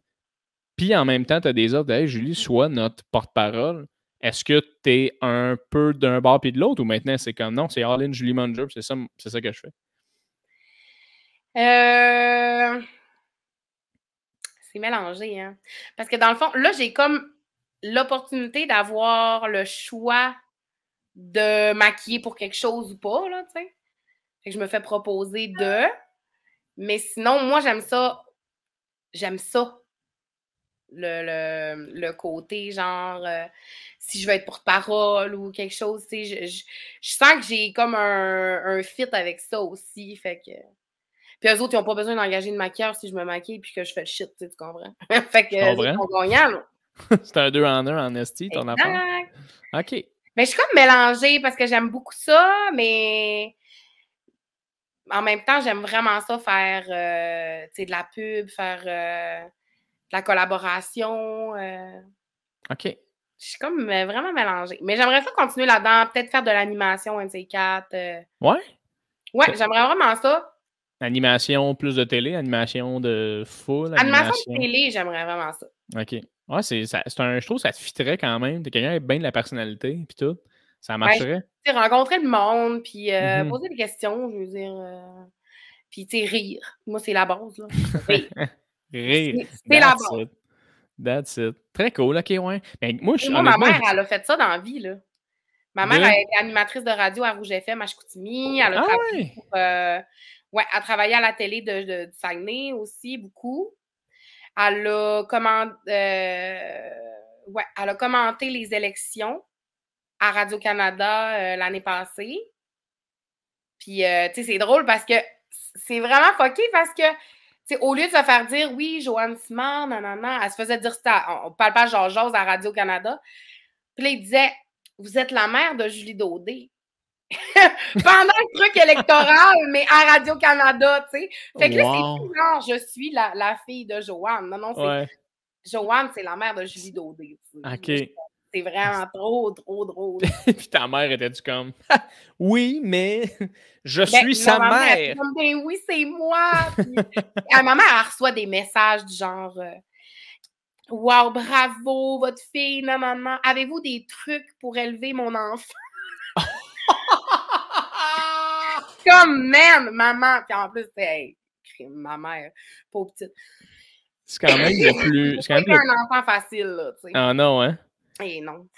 Puis en même temps, tu as des autres. hey, Julie, sois notre porte-parole. Est-ce que tu es un peu d'un bord puis de l'autre ou maintenant c'est comme non, c'est Arlene Julie Munger, c'est ça, c'est ça que je fais? Euh, c'est mélangé, hein? Parce que dans le fond, là, j'ai comme l'opportunité d'avoir le choix de maquiller pour quelque chose ou pas, là, tu sais. que je me fais proposer de. Mais sinon, moi, j'aime ça. J'aime ça, le, côté genre euh, si je veux être porte-parole ou quelque chose. Je, je, je, sens que j'ai comme un, un, fit avec ça aussi. Fait que. Puis eux autres, ils n'ont pas besoin d'engager de maquilleur si je me maquille puis que je fais le shit, tu comprends? fait que c'est gagnant, C'est un deux en un en esti, ton affaire. OK. Mais je suis comme mélangée parce que j'aime beaucoup ça, mais en même temps, j'aime vraiment ça faire euh, sais, de la pub, faire. Euh, la collaboration. Euh. OK. Je suis comme euh, vraiment mélangée. Mais j'aimerais ça continuer là-dedans, peut-être faire de l'animation, un de quatre. Euh. Ouais? Ouais, j'aimerais vraiment ça. Animation plus de télé, animation de full. Animation, de télé, j'aimerais vraiment ça. OK. Ouais, c'est, un, je trouve ça te fitterait quand même. T'es quelqu'un avec bien de la personnalité, puis tout. Ça ben, marcherait. rencontrer le monde, puis mm-hmm. poser des questions, je veux dire. puis, rire. Moi, c'est la base, là. Rire. C'est là-bas. That's it. Très cool, ok, ouais. Mais moi, je, moi ma mère, elle a fait ça dans la vie, là. Ma mère, elle est animatrice de radio à Rouge FM à Chicoutimi. Elle a ah, travaillé, ouais. Euh, ouais, elle travaillait à la télé de, Saguenay aussi, beaucoup. Elle a, comment, euh, ouais, elle a commenté les élections à Radio-Canada euh, l'année passée. Puis, tu sais, c'est drôle parce que c'est vraiment foqué parce que au lieu de se faire dire oui, Joanne Simon, nanana, elle se faisait dire ça. On parle pas genre Jose à Radio-Canada. Puis là, il disait Vous êtes la mère de Julie Daudé. Pendant le truc électoral, mais à Radio-Canada, tu sais. Fait que là, c'est genre, je suis la, la, fille de Joanne. Non, non, c'est. Joanne, c'est la mère de Julie Daudé. OK. Euh, c'est vraiment trop, trop drôle. puis ta mère était du comme Oui, mais je ben, suis sa mère. Ben oui, c'est moi. Puis, à ah, elle reçoit des messages du genre euh, Wow, bravo, votre fille, non, maman. Avez-vous des trucs pour élever mon enfant? comme man, maman. Puis en plus, hey, ma mère, pauvre petite. C'est quand même le plus. C'est quand même un enfant facile, là, tu sais. Ah non, hein? Et non.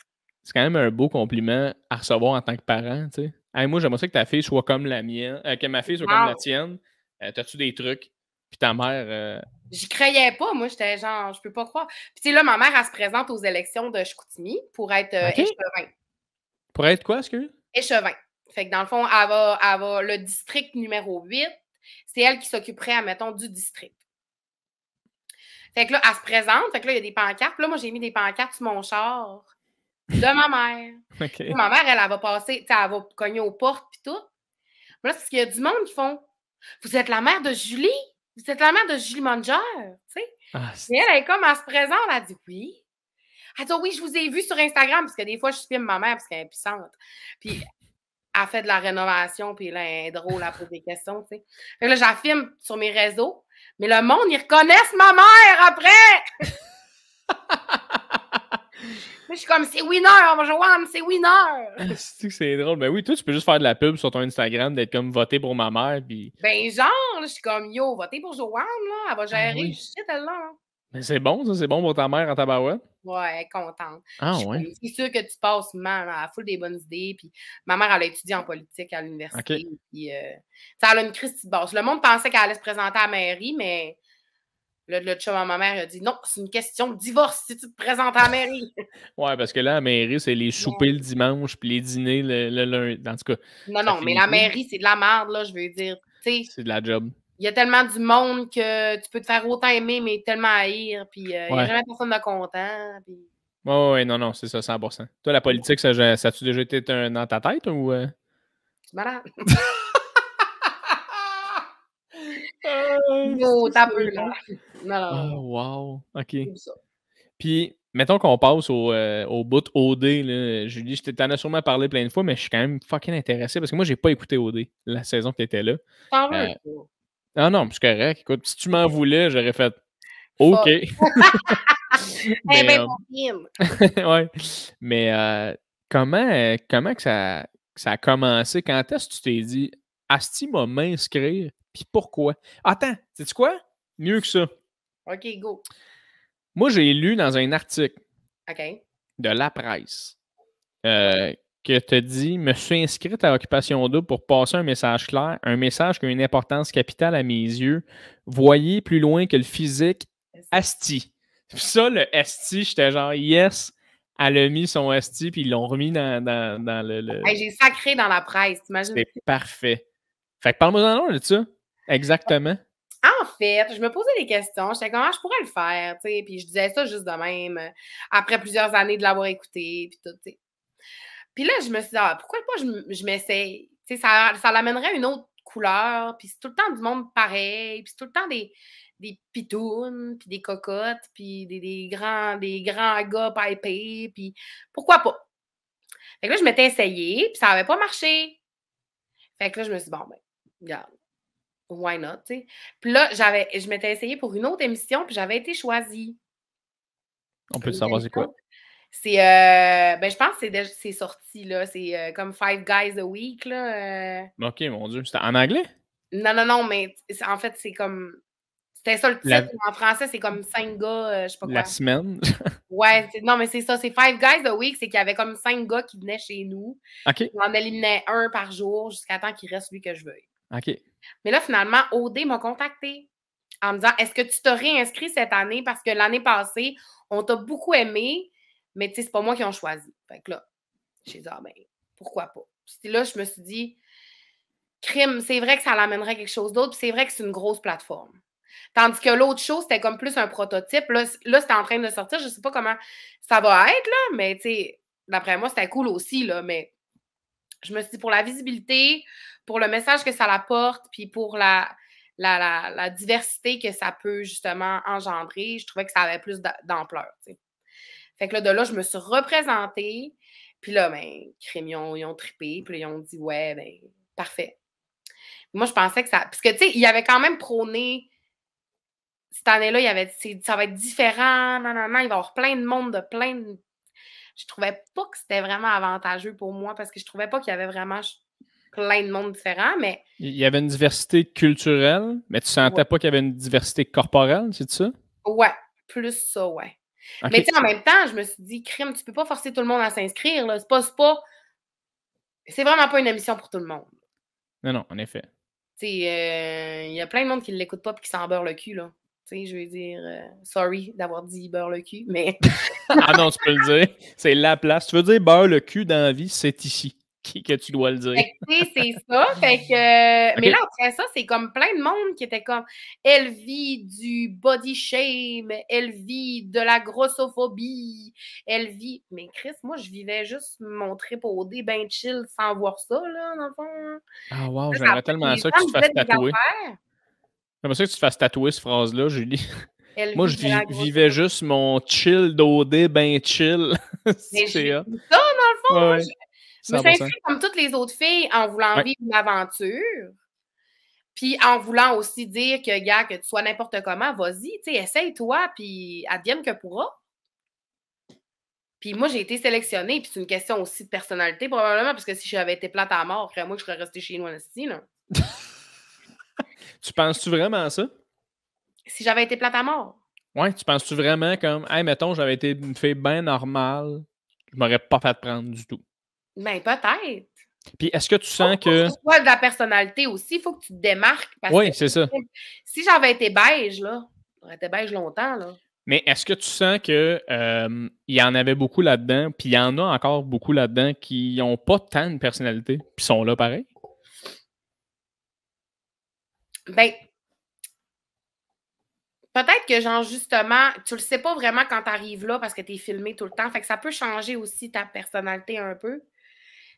C'est quand même un beau compliment à recevoir en tant que parent, tu sais. moi, j'aimerais ça que ta fille soit comme la mienne, euh, que ma fille soit comme la tienne. Euh, t'as-tu des trucs? Puis ta mère. Euh, J'y croyais pas, moi, j'étais genre, je peux pas croire. Puis là, ma mère, elle se présente aux élections de Chicoutimi pour être échevin. Pour être quoi, ce excuse? Échevin. Fait que dans le fond, elle va, elle va le district numéro 8. C'est elle qui s'occuperait, admettons, du district. Fait que là, elle se présente. Fait que là, il y a des pancartes. Là, moi, j'ai mis des pancartes sur mon char de ma mère. Ma mère, elle, elle, va passer, elle va cogner aux portes puis tout. là, c'est ce qu'il y a du monde qui font Vous êtes la mère de Julie? Vous êtes la mère de Julie Manger, tu sais. Ah, elle, est comme elle se présente, elle a dit oui. Elle dit oui, je vous ai vu sur Instagram, parce que des fois, je filme ma mère parce qu'elle est puissante. Puis elle fait de la rénovation, puis là, elle est drôle, à poser des questions, tu sais. Fait que là, j'affirme sur mes réseaux. Mais le monde, ils reconnaissent ma mère après! je suis comme, c'est winner, Joanne, c'est winner! c'est drôle. mais ben oui, toi, tu peux juste faire de la pub sur ton Instagram, d'être comme, voter pour ma mère, puis... Ben genre, je suis comme, yo, votez pour Joanne, là, elle va ah gérer, je là. Hein. C'est bon, ça, c'est bon pour ta mère en tabarouette. Ouais, contente. Ah, je, suis C'est sûr que tu passes mal à hein, foule des bonnes idées. Puis ma mère, elle a étudié en politique à l'université. Puis, ça, euh, elle a une crise de base. Le monde pensait qu'elle allait se présenter à la mairie, mais le, le chum à ma mère il a dit non, c'est une question de divorce si tu te présentes à la mairie. ouais, parce que là, la mairie, c'est les soupers le dimanche, puis les dîners le, le lundi. tout cas. Non, non, mais la mairie, c'est de la merde, là, je veux dire. C'est de la job il y a tellement du monde que tu peux te faire autant aimer, mais tellement haïr. Puis euh, il n'y a jamais personne de content. Puis... Oui, ouais, non, non, c'est ça, 100%. Toi, la politique, ça, a-tu déjà été dans ta tête ou. Euh? C'est malade. Hein? oh, t'as wow. OK. Puis, mettons qu'on passe au, euh, au bout OD. Là. Julie, je t'en as sûrement parlé plein de fois, mais je suis quand même fucking intéressé parce que moi, j'ai pas écouté OD la saison tu était là. Ah non, c'est correct. Écoute, si tu m'en voulais, j'aurais fait OK. mais, mais comment, comment que ça, ça a commencé? Quand est-ce que tu t'es dit Asti m'a m'inscrire, puis pourquoi? Attends, sais-tu quoi? Mieux que ça. OK, go. Moi, j'ai lu dans un article de la presse euh, que tu dis Me suis inscrite à Occupation Double pour passer un message clair, un message qui a une importance capitale à mes yeux. Voyez plus loin que le physique, Asti. ça, le Asti, j'étais genre Yes, elle a mis son Asti, puis ils l'ont remis dans, le. J'ai sacré dans la presse, t'imagines? C'est parfait. Fait que parle-moi de ça. Exactement. En fait, je me posais des questions. J'étais comment ah, je pourrais le faire, tu sais. Puis je disais ça juste de même, après plusieurs années de l'avoir écouté, puis tout, tu sais. Puis là, je me suis dit, ah, pourquoi pas je, m'essaye? Ça, ça l'amènerait une autre couleur, puis c'est tout le temps du monde pareil, puis c'est tout le temps des, des pitounes, puis des cocottes, puis des, grands, des grands gars pipés, puis pourquoi pas? Fait que là, je m'étais essayée, puis ça n'avait pas marché. Fait que là, je me suis dit, bon, ben, regarde, why not, tu sais. Puis là, j'avais, je m'étais essayée pour une autre émission, puis j'avais été choisie. On peut savoir, c'est quoi? C'est, euh, ben, je pense que c'est, sorti, là. C'est euh, comme Five Guys a Week, là. Euh. OK, mon Dieu. C'était en anglais? Non, non, non, mais en fait, c'est comme... C'était ça le titre. En français, c'est comme cinq gars, je sais pas quoi. La semaine? ouais, non, mais c'est ça. C'est Five Guys a Week. C'est qu'il y avait comme cinq gars qui venaient chez nous. OK. On en éliminait un par jour jusqu'à temps qu'il reste lui que je veuille. OK. Mais là, finalement, OD m'a contacté en me disant, est-ce que tu t'as réinscrit cette année? Parce que l'année passée, on t'a beaucoup aimé mais tu sais, c'est pas moi qui ont choisi. Fait que là, j'ai dit, ah ben, pourquoi pas. Puis là, je me suis dit, crime, c'est vrai que ça l'amènerait quelque chose d'autre, puis c'est vrai que c'est une grosse plateforme. Tandis que l'autre chose, c'était comme plus un prototype. Là, là c'était en train de sortir. Je sais pas comment ça va être, là, mais tu sais, d'après moi, c'était cool aussi, là, mais je me suis dit, pour la visibilité, pour le message que ça apporte, puis pour la, la, la diversité que ça peut justement engendrer, je trouvais que ça avait plus d'ampleur. Tu fait que là, de là, je me suis représentée. Puis là, ben, Crémion, ils ont trippé. Puis là, ils ont dit, ouais, ben, parfait. Moi, je pensais que ça. Parce que, tu sais, il y avait quand même prôné. Cette année-là, il y avait ça va être différent. Non, non, non, il va y avoir plein de monde de plein Je trouvais pas que c'était vraiment avantageux pour moi parce que je trouvais pas qu'il y avait vraiment plein de monde différent, mais. Il y avait une diversité culturelle, mais tu sentais pas qu'il y avait une diversité corporelle, c'est ça? Ouais, plus ça, ouais. Mais tu sais, en même temps, je me suis dit, crime, tu peux pas forcer tout le monde à s'inscrire. C'est pas, pas. C'est vraiment pas une émission pour tout le monde. Non, non, en effet. Tu sais, euh, il y a plein de monde qui ne l'écoute pas et qui s'en beurre le cul, là. Tu sais, je veux dire, euh, sorry d'avoir dit beurre le cul, mais. ah non, tu peux le dire. C'est la place. Tu veux dire beurre le cul dans la vie, c'est ici que tu dois le dire. C'est ça. Fait que, euh, Mais là, après ça, c'est comme plein de monde qui était comme elle vit du body shame, elle vit de la grossophobie, elle vit. Mais Chris, moi, je vivais juste mon trip au dé, ben chill, sans voir ça, là, dans le fond. Hein. Ah, wow, j'aimerais tellement ça que tu te fasses tatouer. J'aimerais ça que tu te fasses tatouer cette phrase-là, Julie. Moi, je vivais juste mon chill d'OD, ben chill. c'est ça, dans le fond. Je me sens comme toutes les autres filles en voulant vivre une aventure. Puis en voulant aussi dire que, gars, que tu sois n'importe comment, vas-y, tu sais, essaye-toi, puis advienne que pourra. Puis moi, j'ai été sélectionnée, puis c'est une question aussi de personnalité, probablement, parce que si j'avais été plate à mort, moi, je serais restée chez nous en là. tu penses-tu vraiment à ça? Si j'avais été plate à mort. Ouais, tu penses-tu vraiment comme, hey, mettons, j'avais été une fille bien normale, je m'aurais pas fait prendre du tout mais ben, peut-être. Puis est-ce que tu sens que. Tu de la personnalité aussi, il faut que tu te démarques. oui, c'est ça. Si j'avais été beige, là, j'aurais été beige longtemps, là. Mais est-ce que tu sens que euh, il y en avait beaucoup là-dedans, puis il y en a encore beaucoup là-dedans qui n'ont pas tant de personnalité, puis sont là pareil? Ben, peut-être que, genre, justement, tu le sais pas vraiment quand tu arrives là parce que tu es filmé tout le temps. Fait que ça peut changer aussi ta personnalité un peu.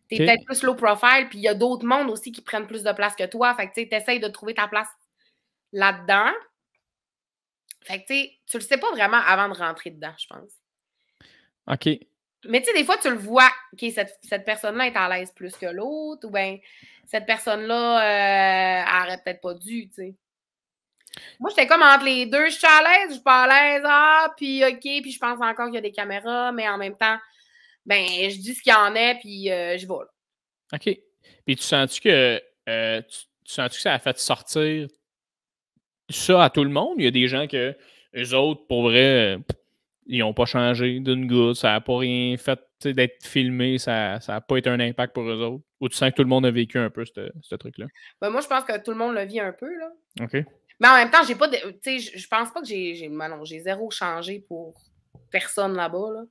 T'es peut-être plus low profile, puis il y a d'autres mondes aussi qui prennent plus de place que toi. Fait que tu essayes de trouver ta place là-dedans. Fait que tu tu le sais pas vraiment avant de rentrer dedans, je pense. OK. Mais tu sais, des fois, tu le vois, OK, cette, personne-là est à l'aise plus que l'autre, ou bien cette personne-là, arrête euh, peut-être pas dû, tu sais. Moi, j'étais comme entre les deux, je suis à l'aise, je suis pas à l'aise, ah, puis OK, puis je pense encore qu'il y a des caméras, mais en même temps, ben, je dis ce qu'il y en a, puis euh, je vais. OK. Puis tu sens-tu que, euh, tu, sens -tu que ça a fait sortir ça à tout le monde? Il y a des gens que, les autres, pour vrai, euh, ils n'ont pas changé d'une goutte, ça n'a pas rien fait d'être filmé, ça n'a pas été un impact pour eux autres? Ou tu sens que tout le monde a vécu un peu ce truc-là? Ben, moi, je pense que tout le monde le vit un peu. Là. OK. Mais en même temps, j'ai pas de. Je pense pas que j'ai. j'ai zéro changé pour personne là-bas. Là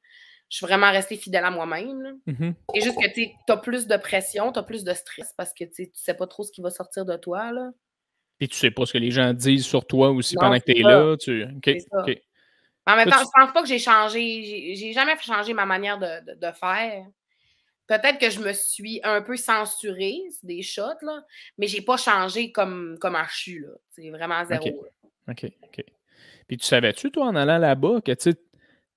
je suis vraiment restée fidèle à moi-même. Mm-hmm. C'est juste que tu as plus de pression, tu as plus de stress parce que tu sais pas trop ce qui va sortir de toi. Là. Puis tu sais pas ce que les gens disent sur toi aussi pendant que là, tu es là. Okay. je pense pas que j'ai changé. J'ai jamais changé ma manière de, faire. Peut-être que je me suis un peu censurée, des shots, là, mais j'ai pas changé comme, comme je suis. C'est vraiment zéro. OK. OK. OK. Puis tu savais-tu, toi, en allant là-bas, que tu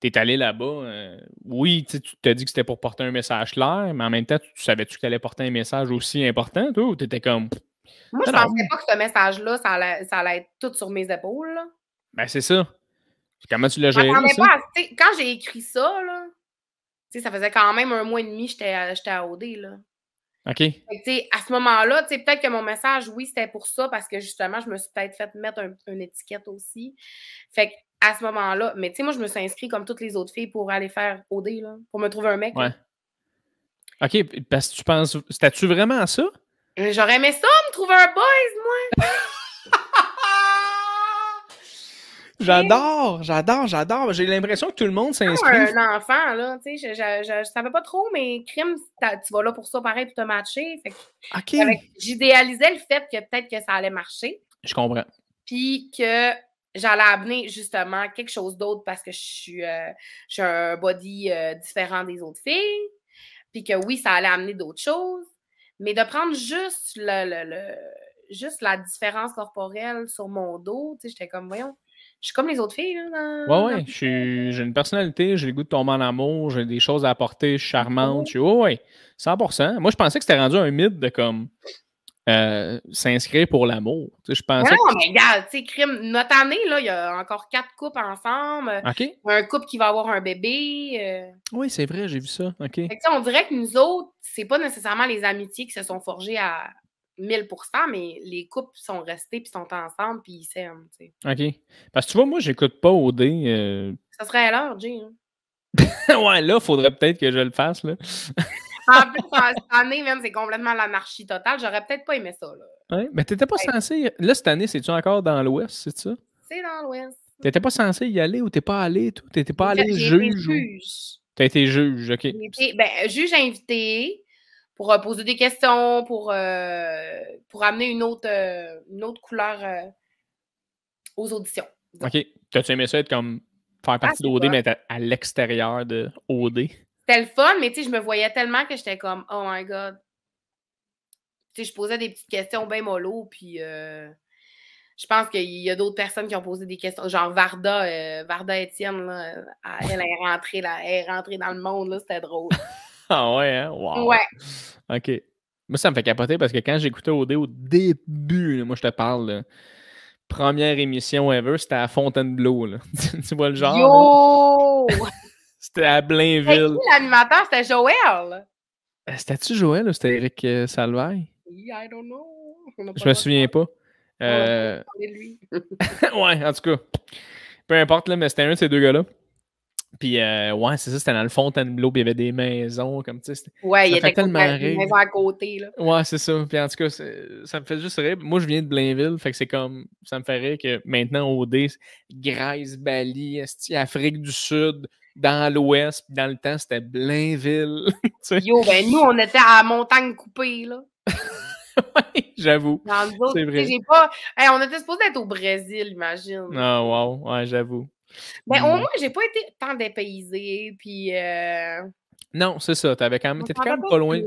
tu es allé là-bas. Euh, oui, tu t'es dit que c'était pour porter un message clair, mais en même temps, tu savais-tu que tu allais porter un message aussi important, toi, ou tu étais comme. Moi, je ne pensais pas que ce message-là, ça allait, être tout sur mes épaules. Ben, c'est ça. Comment tu l'as géré? Ça? Pas quand j'ai écrit ça, là, ça faisait quand même un mois et demi que euh, j'étais à OD. Là. OK. à ce moment-là, peut-être que mon message, oui, c'était pour ça, parce que justement, je me suis peut-être fait mettre une étiquette aussi. Fait que à ce moment-là. Mais tu sais, moi, je me suis inscrite comme toutes les autres filles pour aller faire OD, là, pour me trouver un mec. Ouais. OK, parce que tu penses. T'as-tu vraiment à ça? J'aurais aimé ça, me trouver un boys, moi! J'adore, j'adore, j'adore. J'ai l'impression que tout le monde s'inscrit. un enfant, là. Tu sais, je, je, savais pas trop, mais crime, tu vas là pour ça, pareil, pour te matcher. OK. J'idéalisais le fait que peut-être que ça allait marcher. Je comprends. Puis que j'allais amener justement quelque chose d'autre parce que je suis, euh, un body euh, différent des autres filles. Puis que oui, ça allait amener d'autres choses. Mais de prendre juste le, juste la différence corporelle sur mon dos, tu sais, j'étais comme, voyons, je suis comme les autres filles. Là, oui, ouais, j'ai une personnalité, j'ai le goût de tomber en amour, j'ai des choses à apporter, je suis oh, charmante, je suis, oh, ouais, 100%. Moi, je pensais que c'était rendu un mythe de comme, euh, s'inscrire pour l'amour. Je Non, mais regarde, tu sais, crime. Notre année, là, il y a encore quatre couples ensemble. OK. Un couple qui va avoir un bébé. Euh. Oui, c'est vrai, j'ai vu ça. OK. on dirait que nous autres, c'est pas nécessairement les amitiés qui se sont forgées à 1000 mais les couples sont restés, puis sont ensemble, puis ils s'aiment. OK. Parce que tu vois, moi, j'écoute pas au dé euh. Ça serait à l'heure, Jay. Hein. ouais, là, il faudrait peut-être que je le fasse, là. en plus, cette année, même, c'est complètement l'anarchie totale. J'aurais peut-être pas aimé ça. Là. Ouais, mais t'étais pas censé. Là, cette année, c'est-tu encore dans l'Ouest, c'est ça? C'est dans l'Ouest. T'étais pas censé y aller ou t'es pas allé? T'étais pas allé juge? juge. T'as été juge, OK. ben, juge invité pour euh, poser des questions, pour, euh, pour amener une autre, euh, autre couleur aux auditions. OK. T'as-tu aimé ça être comme faire ah, partie d'OD, mais à l'extérieur de OD? c'était le fun, mais tu sais, je me voyais tellement que j'étais comme, oh my god. Tu sais, je posais des petites questions bien mollo, puis euh, je pense qu'il y a d'autres personnes qui ont posé des questions, genre Varda, euh, Varda Etienne, elle est rentrée, dans le monde, c'était drôle. ah ouais, hein? Wow. Ouais. OK. Moi, ça me fait capoter parce que quand j'écoutais OD au début, moi, je te parle, première émission ever, c'était à Fontainebleau, tu vois le genre? C'était à Blainville. L'animateur, c'était Joël. Euh, c'était-tu Joël ou c'était Eric Salvay? Euh, Salvaille? I don't know. Je me souviens pas. Euh... ouais, en tout cas. Peu importe, là, mais c'était un de ces deux gars-là. Puis, euh, ouais, c'est ça, c'était dans le Fontainebleau, puis il y avait des maisons, comme tu sais. Ouais, il y avait des maisons à côté, là. Ouais, c'est ça. Puis en tout cas, ça me fait juste rire. Moi, je viens de Blainville, fait que c'est comme, ça me fait rire que maintenant, OD, Grèce, Bali, Afrique du Sud, dans l'Ouest, puis dans le temps, c'était Blainville. Yo, ben nous, on était à montagne coupée, là. oui, j'avoue. C'est vrai. Pas... on était supposé être au Brésil, imagine. Ah, wow, ouais, j'avoue. Mais ben, au mm. moins, j'ai pas été tant dépaysé, puis... Euh, non, c'est ça, t'avais quand même... T'étais quand même pas loin.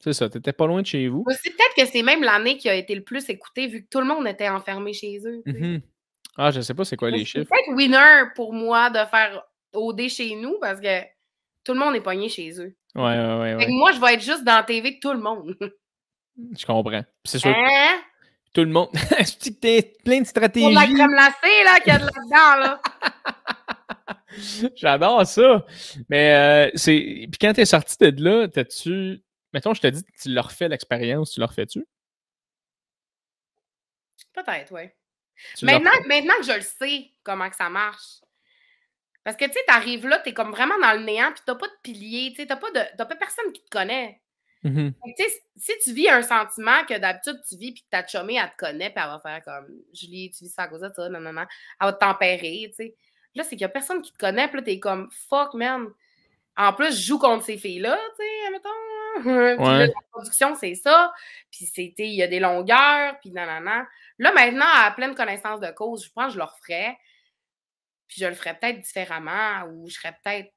C'est ça, t'étais pas loin de chez vous. C'est peut-être que c'est même l'année qui a été le plus écoutée, vu que tout le monde était enfermé chez eux. Mm-hmm. Ah, je sais pas c'est quoi les chiffres. C'est peut-être winner pour moi de faire OD chez nous parce que tout le monde est pogné chez eux. Ouais, ouais, ouais. moi, je vais être juste dans la TV de tout le monde. Je comprends. C'est sûr. Hein? Tout le monde. c'est plein de stratégies. Pour la crème là, qu'il y a de là-dedans, là. J'adore ça. Mais euh, c'est. Puis quand t'es sorti de là, t'as-tu. Mettons, je te dis, tu leur fais l'expérience, tu leur fais-tu? Peut-être, oui. Maintenant, maintenant que je le sais comment que ça marche, parce que, tu sais, t'arrives là, t'es comme vraiment dans le néant, puis t'as pas de pilier, tu sais, t'as pas, de, pas personne qui te connaît. Mm-hmm. Si tu vis un sentiment que d'habitude tu vis, puis que ta chumée, elle te connaît, puis elle va faire comme Julie, tu vis ça à cause de ça, non, non, non, elle va te tempérer, tu sais. Là, c'est qu'il y a personne qui te connaît, puis là, t'es comme fuck, man. En plus, je joue contre ces filles-là, tu sais, admettons. la production, c'est ça. Puis c'était, il y a des longueurs, puis nanana. Là, maintenant, à pleine connaissance de cause, je pense que je leur ferai puis je le ferais peut-être différemment ou je serais peut-être.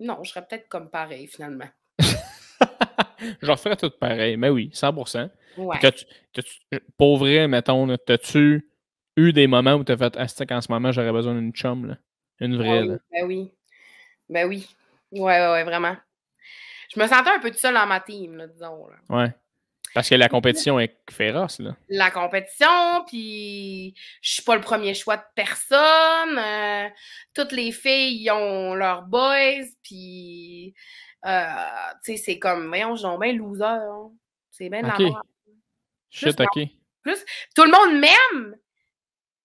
Non, je serais peut-être comme pareil finalement. je referais tout pareil, mais oui, 100%. Ouais. Euh, pour vrai, mettons, t'as-tu eu des moments où t'as fait Astic ah, en ce moment, j'aurais besoin d'une chum, là. Une ah vraie. Ben oui. Ben oui. Ouais, ouais, ouais, vraiment. Je me sentais un peu tout seul dans ma team, disons. Ouais. Parce que la compétition est féroce, là. La compétition, puis je suis pas le premier choix de personne. Euh, toutes les filles ont leurs boys, puis euh, tu sais, c'est comme, voyons, ont bien loser. Hein. C'est bien okay. tout le monde m'aime,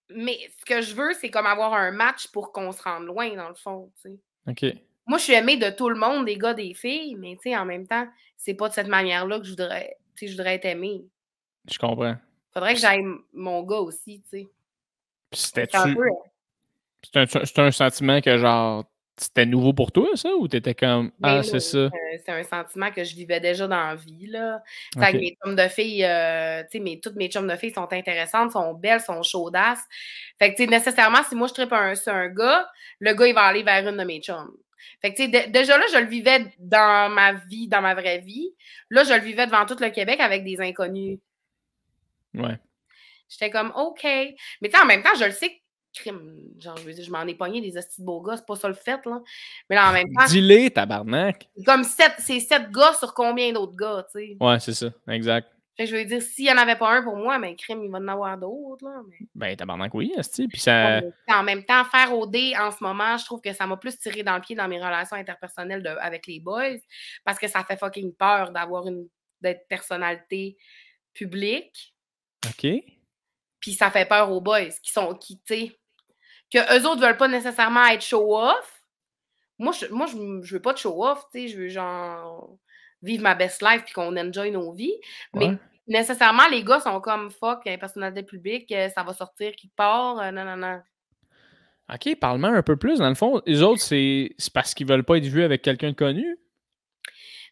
mais ce que je veux, c'est comme avoir un match pour qu'on se rende loin, dans le fond, tu sais. OK. Moi, je suis aimée de tout le monde, des gars, des filles, mais tu sais, en même temps, c'est pas de cette manière-là que je voudrais je voudrais être aimé Je comprends. Faudrait que j'aime mon gars aussi, tu sais. Euh, c'était tu... C'est un, sentiment que genre c'était nouveau pour toi ça ou t'étais comme ah ben c'est ça. C'est un sentiment que je vivais déjà dans la vie là. Fait que mes chums de filles, euh, tu sais, toutes mes chums de filles sont intéressantes, sont belles, sont chaudasses. Fait que tu sais nécessairement si moi je tripe un, sur un gars, le gars il va aller vers une de mes chums. Fait que, tu sais, déjà là, je le vivais dans ma vie, dans ma vraie vie. Là, je le vivais devant tout le Québec avec des inconnus. Ouais. J'étais comme, OK. Mais en même temps, je le sais que Genre, je m'en ai pogné des hosties de beaux gars, c'est pas ça le fait, là. Mais là, en même temps. Dis-les, tabarnak! Comme c'est sept gars sur combien d'autres gars, tu sais. Ouais, c'est ça, exact je veux dire, s'il n'y en avait pas un pour moi, mais ben, crime, il va en avoir d'autres. Là, mais... Ben, tabarnak, oui, Puis ça... En même temps, faire au dé, en ce moment, je trouve que ça m'a plus tiré dans le pied dans mes relations interpersonnelles avec les boys parce que ça fait fucking peur d'avoir une d'être personnalité publique. OK. Puis ça fait peur aux boys qui sont quittés. Que eux autres veulent pas nécessairement être show-off. Moi, je, moi, je veux pas de show-off, tu sais. Je veux genre vivre ma best life puis qu'on enjoy nos vies. Mais nécessairement, les gars sont comme fuck, euh, personnalité publique, euh, ça va sortir qui part, euh, non, non, non. OK, parle-moi un peu plus. Dans le fond, les autres, c'est parce qu'ils veulent pas être vus avec quelqu'un de connu?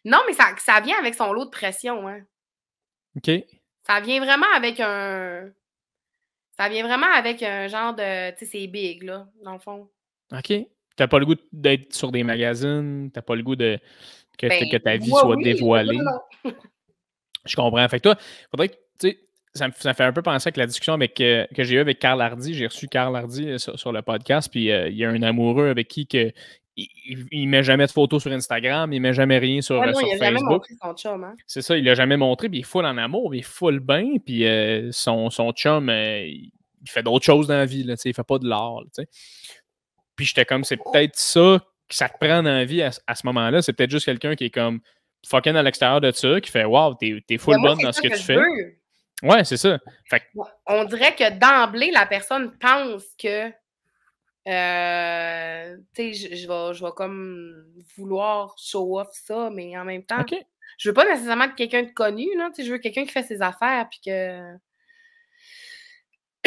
Non, mais ça, ça vient avec son lot de pression. Hein. OK. Ça vient vraiment avec un. Ça vient vraiment avec un genre de. Tu sais, c'est big, là, dans le fond. OK. T'as pas le goût d'être sur des magazines, t'as pas le goût de. Ben, que, ta vie soit dévoilée. Je comprends. Fait toi, ça me, fait un peu penser à la discussion euh, que j'ai eue avec Carl Hardy. J'ai reçu Carl Hardy euh, sur, le podcast, puis euh, il y a un amoureux avec qui que, il, ne met jamais de photos sur Instagram, il ne met jamais rien sur, il Facebook. Jamais montré son chum, hein. C'est ça, il l'a jamais montré, puis il est full en amour, il est full bain, puis son, son, chum, il fait d'autres choses dans la vie, là, il fait pas de l'art. Puis j'étais comme, c'est oh. peut-être ça que ça te prend envie à, ce moment-là. C'est peut-être juste quelqu'un qui est comme fucking à l'extérieur de ça, qui fait Wow, t'es es full bonne dans ce que, tu fais. Ouais, c'est ça. On dirait que d'emblée, la personne pense que euh, je, vais, comme vouloir show off ça, mais en même temps, je je veux pas nécessairement être quelqu'un de connu, non je veux quelqu'un qui fait ses affaires, puis que.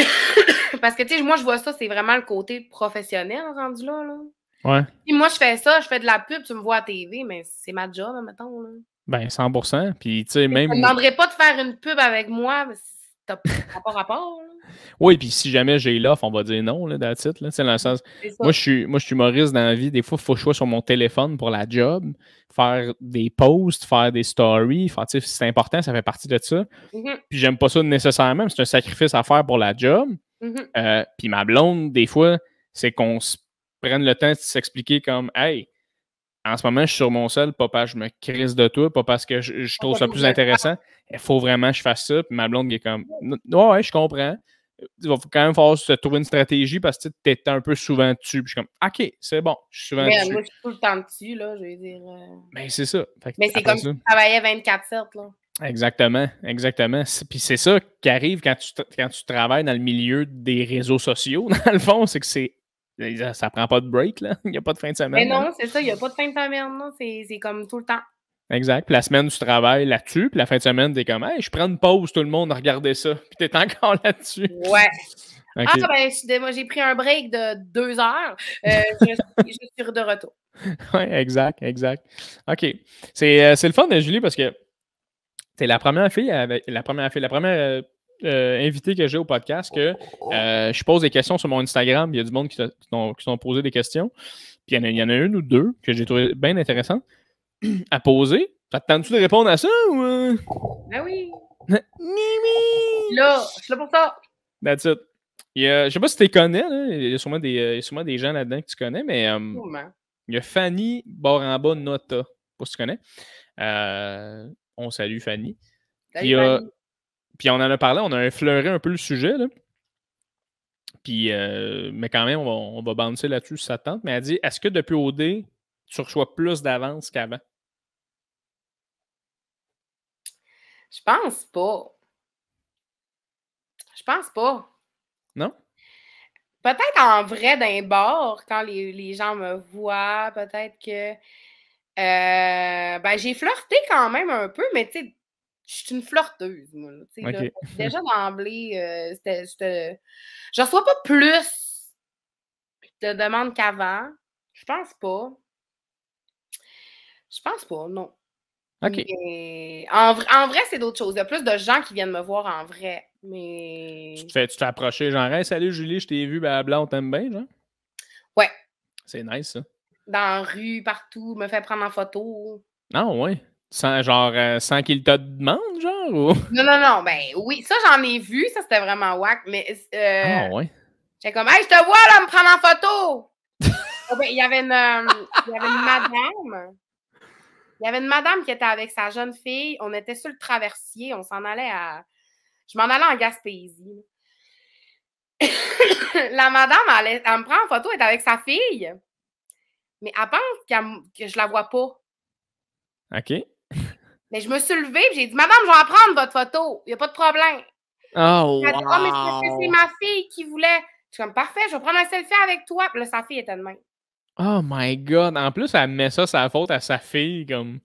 Parce que, tu sais, moi, je vois ça, c'est vraiment le côté professionnel rendu là, là. Puis moi, je fais ça, je fais de la pub, tu me vois à TV, mais c'est ma job, mettons. Ben, 100 Puis, tu sais, même. Je ne demanderais pas de faire une pub avec moi, t'as pas rapport. Oui, puis si jamais j'ai l'offre, on va dire non, là, that's it, c'est Dans le sens... Moi, je suis, moi, je suis humoriste dans la vie. Des fois, il faut choisir sur mon téléphone pour la job, faire des posts, faire des stories. c'est important, ça fait partie de ça. Mm-hmm. Puis, j'aime pas ça nécessairement, c'est un sacrifice à faire pour la job. Mm-hmm. Euh, puis, ma blonde, des fois, c'est qu'on se prennent le temps de s'expliquer comme Hey, en ce moment, je suis sur mon sol, papa, je me crise de toi, pas parce que je, trouve ça plus intéressant. Il faut vraiment que je fasse ça. Puis ma blonde est comme Ouais, je comprends. Il va quand même falloir se trouver une stratégie parce que tu es un peu souvent dessus. Puis je suis comme OK, c'est bon, je suis souvent mais, euh, dessus. Moi, je suis tout le temps dessus, là, je dire. Euh. Ben, mais c'est ça. mais c'est comme si tu travaillais 24-7, là. Exactement, exactement. Puis c'est ça qui arrive quand tu, quand tu travailles dans le milieu des réseaux sociaux, dans le fond, c'est que c'est ça, ça prend pas de break, là. Il n'y a pas de fin de semaine. Mais non, c'est ça, il n'y a pas de fin de semaine, non. C'est comme tout le temps. Exact. Puis la semaine, tu travailles là-dessus. Puis la fin de semaine, t'es comme, hey, je prends une pause, tout le monde, regardé ça. Puis t'es encore là-dessus. Ouais. Ah, ben, moi, j'ai pris un break de deux heures. Euh, je, suis suis de retour. Ouais, exact, exact. OK. C'est euh, le fun de euh, Julie parce que t'es la première fille, avec, la première fille, la première euh, invité que j'ai au podcast que euh, je pose des questions sur mon Instagram. Il y a du monde qui, qui sont posé des questions. Puis il y, en a, une ou deux que j'ai trouvé bien intéressantes à poser. attends tu de répondre à ça ou. Euh? Ben oui! Mimi! Là, je suis là pour ça! That's it. Il y sais pas si tu les connais, Il, y a sûrement des, sûrement des gens là-dedans que tu connais, mais. il y a Fanny Baramba Nota, pour si tu connais. on salue Fanny. Salut, Fanny. Puis on en a parlé, on a effleuré un peu le sujet. Puis, euh, mais quand même, on va, bander là-dessus si ça tente. Mais elle dit est-ce que depuis OD, tu reçois plus d'avance qu'avant Je pense pas. Je pense pas. Non Peut-être en vrai d'un bord, quand les, gens me voient, peut-être que. Euh, ben, j'ai flirté quand même un peu, mais tu sais, je suis une flirteuse, moi. déjà d'emblée, je euh, c'était, Je reçois pas plus te demandes qu'avant. Je pense pas. Je pense pas, non. OK. en, vrai, c'est d'autres choses. Il y a plus de gens qui viennent me voir en vrai. Mais. Tu fais, tu t'es approché, genre, salut Julie, je t'ai vu, blanc, on t'aime bien, genre? Ouais. C'est nice, ça. Dans la rue, partout, me fait prendre en photo. Ah, ouais. Sans, genre, euh, sans qu'il te demande, genre? Non, non, non, ben oui. Ça, j'en ai vu, ça, c'était vraiment whack, mais... Euh, ah, ouais? J'étais comme, hey, je te vois, là, me prendre en photo! Oh, ben, il y avait une, euh, y avait une madame. Il y avait une madame qui était avec sa jeune fille. On était sur le traversier, on s'en allait à... Je m'en allais en Gaspésie. la madame, elle, me prend en photo, elle est avec sa fille. Mais elle pense que je la vois pas. OK. Mais je me suis levée et j'ai dit Madame, je vais en prendre votre photo. Il n'y a pas de problème. Oh, oh c'est ma fille qui voulait. Je suis comme Parfait, je vais prendre un selfie avec toi. Puis là, sa fille était de même. Oh my God. En plus, elle met ça sa faute à sa fille, comme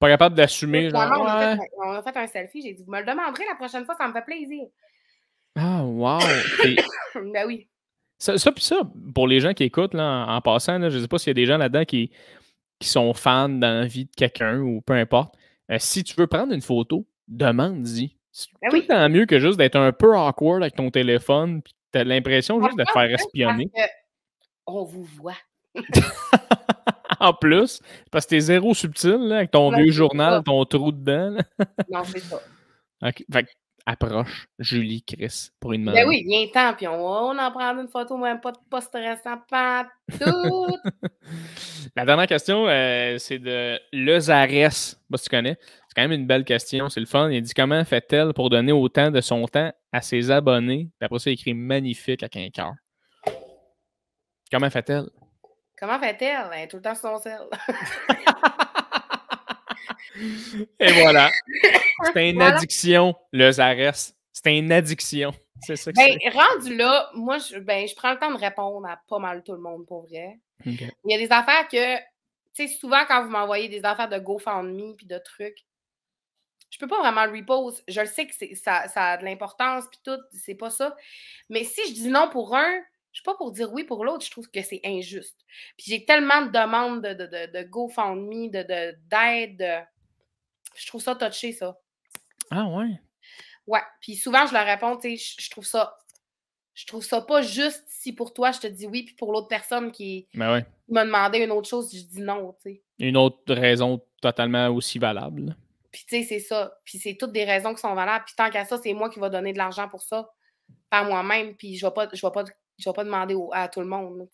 pas capable d'assumer. on, a fait un selfie, j'ai dit Vous me le demanderez la prochaine fois, ça me fait plaisir. Ah, wow. ben oui. Ça, puis ça, pour les gens qui écoutent, là, en, passant, je ne sais pas s'il y a des gens là-dedans qui, qui sont fans dans la vie de quelqu'un ou peu importe, euh, si tu veux prendre une photo, demande-y. C'est ben tout tant mieux que juste d'être un peu awkward avec ton téléphone, puis t'as l'impression juste de te faire espionner. On vous voit. en plus, parce que t'es zéro subtil avec ton ben, vieux journal, ton trou dedans. non, c'est ça. approche Julie Chris pour une demande. Ben oui, il temps, puis on, va en prend une photo, même pas de pas tout. La dernière question, euh, c'est de Lezares. Bah, si tu connais. C'est quand même une belle question, c'est le fun. Il dit comment fait-elle pour donner autant de son temps à ses abonnés? Puis après ça, écrit magnifique à un cœur. Comment fait-elle? Comment fait-elle? tout le temps sur son sel. Et voilà. C'était une addiction, le Zares. C'était une addiction. C'est ça que ben, rendu là, moi, je, ben, je prends le temps de répondre à pas mal tout le monde, pour vrai. Il y a des affaires que, tu sais, souvent, quand vous m'envoyez des affaires de GoFundMe puis de trucs, je peux pas vraiment le repose. Je sais que ça, ça a de l'importance puis tout, c'est pas ça. Mais si je dis non pour un, je suis pas pour dire oui pour l'autre, je trouve que c'est injuste. Puis j'ai tellement de demandes de, de, de, de GoFundMe, d'aide. De, je trouve ça touché, ça. Ah ouais? Ouais. Puis souvent, je leur réponds, tu sais, je, trouve ça. Je trouve ça pas juste si pour toi je te dis oui, puis pour l'autre personne ben qui m'a demandé une autre chose, je dis non. tu sais. Une autre raison totalement aussi valable. Puis tu sais, c'est ça. Puis c'est toutes des raisons qui sont valables. Puis tant qu'à ça, c'est moi qui va donner de l'argent pour ça par moi-même. Puis je ne je vais pas je ne vais pas demander à tout le monde.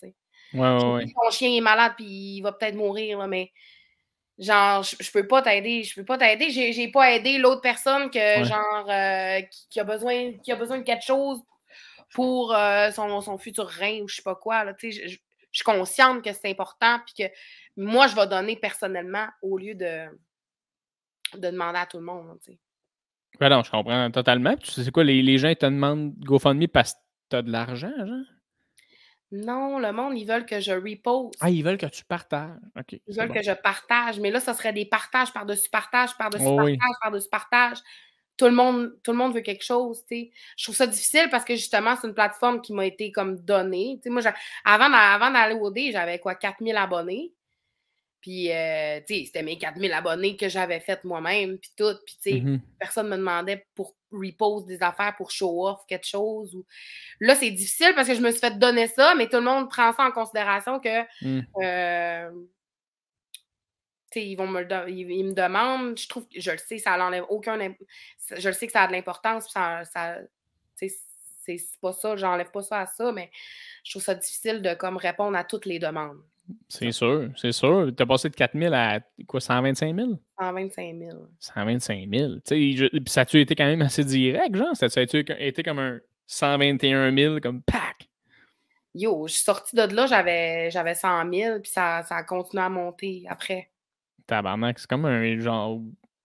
Là, Ton chien est malade, puis il va peut-être mourir, mais genre, je, ne peux pas t'aider, je peux pas t'aider, j'ai, j'ai pas aidé l'autre personne que, genre, euh, qui, a besoin, qui a besoin de quelque chose pour euh, son, futur rein ou je sais pas quoi, je, suis consciente que c'est important, puis que moi, je vais donner personnellement au lieu de, demander à tout le monde, ben non, je comprends totalement. Tu sais quoi, les, gens te demandent GoFundMe parce que T'as de l'argent, genre? Non, le monde, ils veulent que je repose. Ah, ils veulent que tu partages. Ils veulent que je partage, mais là, ça serait des partages par-dessus partage, par-dessus partages oh partage, par-dessus partage. Tout le, monde, tout le monde veut quelque chose, tu sais. Je trouve ça difficile parce que justement, c'est une plateforme qui m'a été comme donnée. Tu sais, moi, avant, avant d'aller au D, j'avais quoi, 4000 abonnés. Puis, euh, tu sais, c'était mes 4000 abonnés que j'avais fait moi-même, puis tout. Puis, tu sais, mm-hmm. personne me demandait pour repose des affaires, pour show off quelque chose. Là, c'est difficile parce que je me suis fait donner ça, mais tout le monde prend ça en considération que. Mm. Euh, ils, me, me demandent, je trouve, je le sais, ça n'enlève aucun. Je le sais que ça a de l'importance, ça. ça c'est pas ça, j'enlève pas ça à ça, mais je trouve ça difficile de comme répondre à toutes les demandes. C'est sûr, c'est sûr. Tu passé de 4 000 à quoi, 125 000? 125 000. 125 000. ça a-tu été quand même assez direct, genre? Ça a-tu été comme un 121 000, comme pack? Yo, je suis sortie de là, j'avais 100 000, puis ça, a continué à monter après. Tabarnak, c'est comme un genre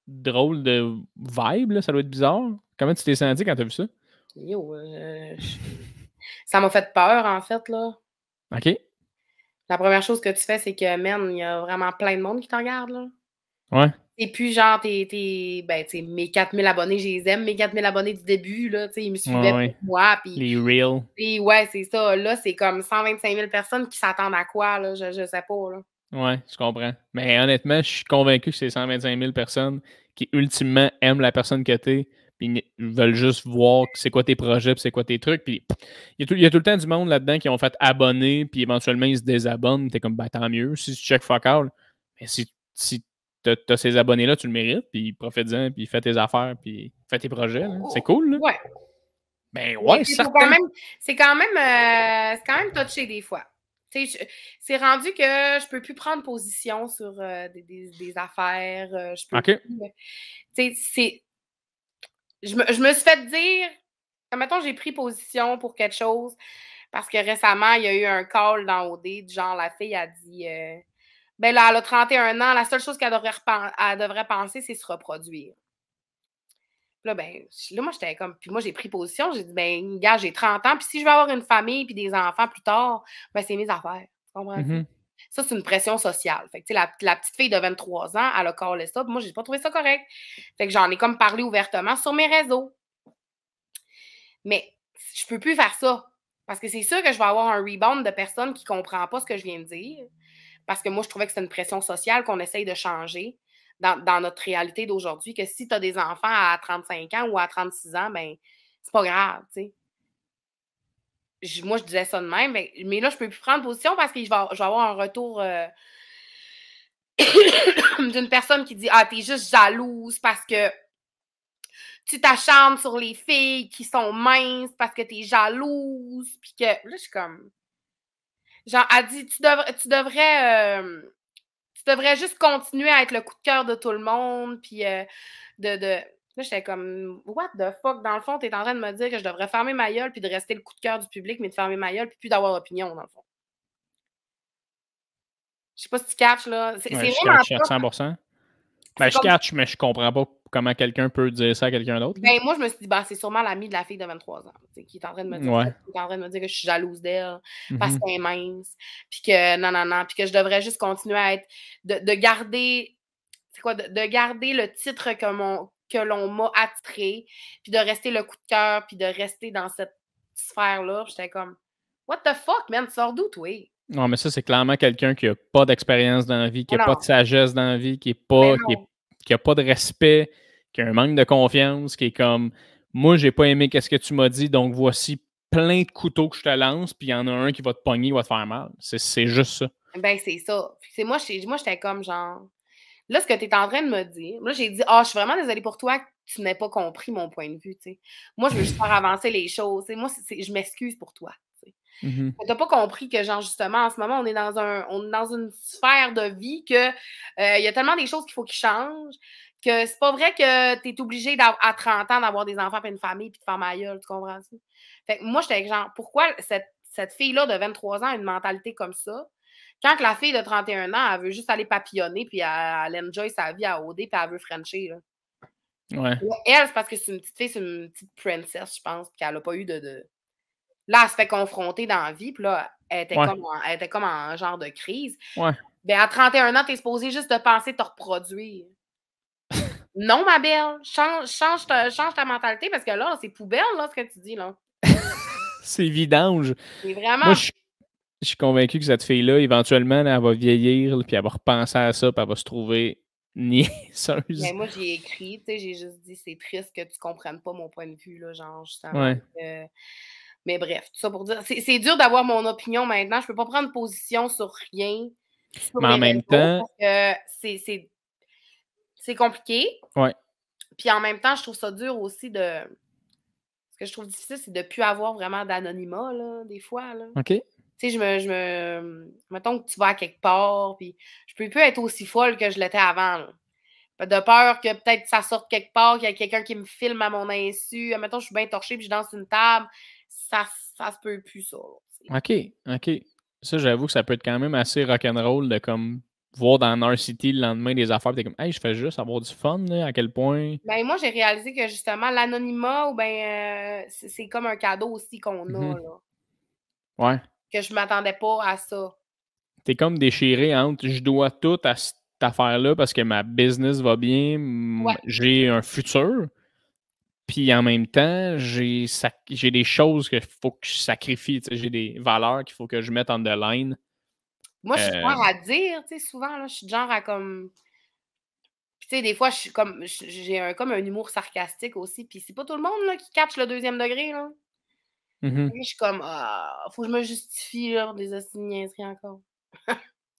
drôle de vibe, ça doit être bizarre. Comment tu t'es senti quand t'as vu ça? Yo, euh, ça m'a fait peur, en fait, là. OK la première chose que tu fais, c'est que, man, il y a vraiment plein de monde qui t'en garde, là. Ouais. Et puis, genre, t'es, t'es, ben, t'sais, mes 4000 abonnés, je les aime, mes 4000 abonnés du début, là, tu ils me suivent ouais, moi, puis... Les real. Et ouais, c'est ça. Là, c'est comme 125 000 personnes qui s'attendent à quoi, là, je, je sais pas, là. Ouais, je comprends. Mais honnêtement, je suis convaincu que c'est 125 000 personnes qui, ultimement, aiment la personne que t'es, ils veulent juste voir c'est quoi tes projets, c'est quoi tes trucs. Puis il y, a tout le temps du monde là-dedans qui ont fait abonner, puis éventuellement ils se désabonnent. T'es comme, ben tant mieux si tu check fuck out. Mais si, si t'as as ces abonnés-là, tu le mérites, puis profite-en, puis fais tes affaires, puis fais tes projets. C'est cool. Ouais. Ben ouais, c'est quand même, euh, c'est quand même, touché des fois. C'est rendu que je peux plus prendre position sur euh, des, affaires. Euh, je peux c'est je me, suis fait dire, mettons, j'ai pris position pour quelque chose parce que récemment, il y a eu un call dans OD, du genre, la fille a dit, euh, ben là, elle a 31 ans, la seule chose qu'elle devrait, penser, c'est se reproduire. Là, ben, là, moi, j'étais comme. Puis moi, j'ai pris position. J'ai dit, ben, gars, j'ai 30 ans. Puis si je veux avoir une famille puis des enfants plus tard, ben, c'est mes affaires. Tu comprends? Mmh ça, c'est une pression sociale. Fait la, petite fille de 23 ans, elle a les ça. Moi, je n'ai pas trouvé ça correct. Fait que j'en ai comme parlé ouvertement sur mes réseaux. Mais je ne peux plus faire ça. Parce que c'est sûr que je vais avoir un rebound de personnes qui ne comprennent pas ce que je viens de dire. Parce que moi, je trouvais que c'est une pression sociale qu'on essaye de changer dans, notre réalité d'aujourd'hui. Que si tu as des enfants à 35 ans ou à 36 ans, ben c'est pas grave, tu moi, je disais ça de même, mais, mais, là, je peux plus prendre position parce que je vais, je vais avoir un retour euh, d'une personne qui dit Ah, t'es juste jalouse parce que tu t'acharnes sur les filles qui sont minces parce que t'es jalouse. Puis que là, je suis comme. Genre, elle dit Tu, devrais tu devrais. Euh, tu devrais juste continuer à être le coup de cœur de tout le monde, puis euh, de Là, j'étais comme, what the fuck? Dans le fond, tu es en train de me dire que je devrais fermer ma gueule puis de rester le coup de cœur du public, mais de fermer ma gueule puis plus d'avoir opinion, dans le fond. Je sais pas si tu catches, là. C'est ouais, je catch à 100 ben, je catch, mais je comprends pas comment quelqu'un peut dire ça à quelqu'un d'autre. Ben, moi, je me suis dit, ben, c'est sûrement l'ami de la fille de 23 ans qui est en train de me dire, qui est en train de me dire que je suis jalouse d'elle parce mm-hmm. qu'elle est mince, puis que non, non, non, puis que je devrais juste continuer à être, de, de garder, c'est quoi, de, garder le titre que mon, que l'on m'a attiré, puis de rester le coup de cœur, puis de rester dans cette sphère-là. J'étais comme, what the fuck, man, sors d'où, toi? Non, mais ça, c'est clairement quelqu'un qui n'a pas d'expérience dans la vie, qui n'a pas de sagesse dans la vie, qui n'a pas, ben qui, a pas de respect, qui a un manque de confiance, qui est comme, moi, j'ai pas aimé qu'est-ce que tu m'as dit, donc voici plein de couteaux que je te lance, puis il y en a un qui va te pogner, va te faire mal. C'est juste ça. Ben, c'est ça. C'est moi, j'étais comme genre, Là, ce que tu es en train de me dire, là, j'ai dit Ah, je suis vraiment désolée pour toi que tu n'aies pas compris mon point de vue. tu sais. Moi, je veux juste faire avancer les choses. Moi, je m'excuse pour toi. Tu n'as mmh T'as pas compris que, genre, justement, en ce moment, on est dans, un, dans une sphère de vie qu'il euh, y a tellement des choses qu'il faut qu'ils changent que c'est pas vrai que tu es obligé à 30 ans d'avoir des enfants et une famille puis de faire ma gueule, tu comprends? ça? Fait que moi, j'étais genre, pourquoi cette, cette fille-là de 23 ans a une mentalité comme ça? Quand la fille de 31 ans, elle veut juste aller papillonner, puis elle, enjoy sa vie à OD, puis elle veut Frencher. Ouais. Elle, c'est parce que c'est une petite fille, c'est une petite princesse, je pense, puis qu'elle n'a pas eu de, Là, elle se fait dans la vie, puis là, elle était, comme, en, était comme genre de crise. Ouais. Ben, à 31 ans, t'es supposé juste de penser te reproduire. non, ma belle, change, change, ta, mentalité, parce que là, c'est poubelle, là, ce que tu dis, là. c'est vidange. C'est vraiment je suis convaincu que cette fille-là, éventuellement, elle va vieillir, puis elle va repenser à ça, puis elle va se trouver niaiseuse. Mais ben, moi, j'ai écrit, tu sais, j'ai juste dit, c'est triste que tu comprennes pas mon point de vue, là, genre, justement. Mais bref, tout ça pour dire, c'est dur d'avoir mon opinion maintenant. Je peux pas prendre position sur rien. Mais en même temps. C'est compliqué. Ouais. Puis en même temps, je trouve ça dur aussi de. Ce que je trouve difficile, c'est de ne plus avoir vraiment d'anonymat, là, des fois. Là. OK je me, Mettons que tu vas à quelque part, puis je peux plus être aussi folle que je l'étais avant. De peur que peut-être ça sorte quelque part, qu'il y a quelqu'un qui me filme à mon insu. Mettons, que je suis bien torchée, puis je danse une table. Ça, ça se peut plus, ça. OK, OK. Ça, j'avoue que ça peut être quand même assez rock'n'roll de comme voir dans city le lendemain des affaires, t'es comme, hey, je fais juste avoir du fun, à quel point. Ben, moi, j'ai réalisé que justement, l'anonymat, ou ben, euh, c'est comme un cadeau aussi qu'on a, mm-hmm. Ouais que je m'attendais pas à ça. T'es comme déchiré entre je dois tout à cette affaire-là parce que ma business va bien, j'ai un futur, puis en même temps, j'ai des choses qu'il faut que je sacrifie, j'ai des valeurs qu'il faut que je mette en the line. Moi, je suis euh. à dire, tu sais, souvent, là, je suis genre à comme. Tu sais, des fois, je suis comme j'ai un, comme un humour sarcastique aussi, puis c'est pas tout le monde qui catch le deuxième degré, là. Mmh je suis comme, ah, faut que je me justifie des encore.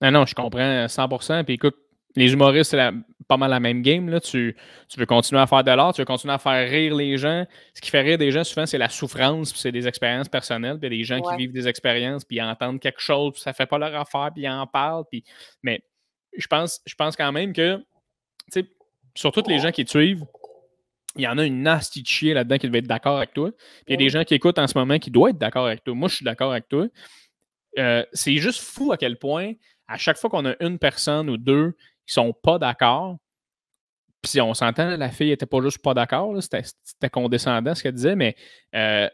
ah non, je comprends 100%. Puis écoute, les humoristes, c'est pas mal la même game. Là. Tu, tu, veux continuer à faire de l'art, tu veux continuer à faire rire les gens. Ce qui fait rire des gens, souvent, c'est la souffrance, puis c'est des expériences personnelles, puis des gens qui vivent des expériences, puis ils entendent quelque chose, puis ça fait pas leur affaire, puis ils en parlent. Puis... Mais je pense, je pense quand même que, sur surtout les gens qui te suivent, il y en a une nasty chier là-dedans qui devait être d'accord avec toi. il y a des gens qui écoutent en ce moment qui doivent être d'accord avec toi. Moi, je suis d'accord avec toi. Euh, c'est juste fou à quel point, à chaque fois qu'on a une personne ou deux qui sont pas d'accord, puis on s'entend, la fille n'était pas juste pas d'accord, c'était condescendant ce qu'elle disait, mais euh,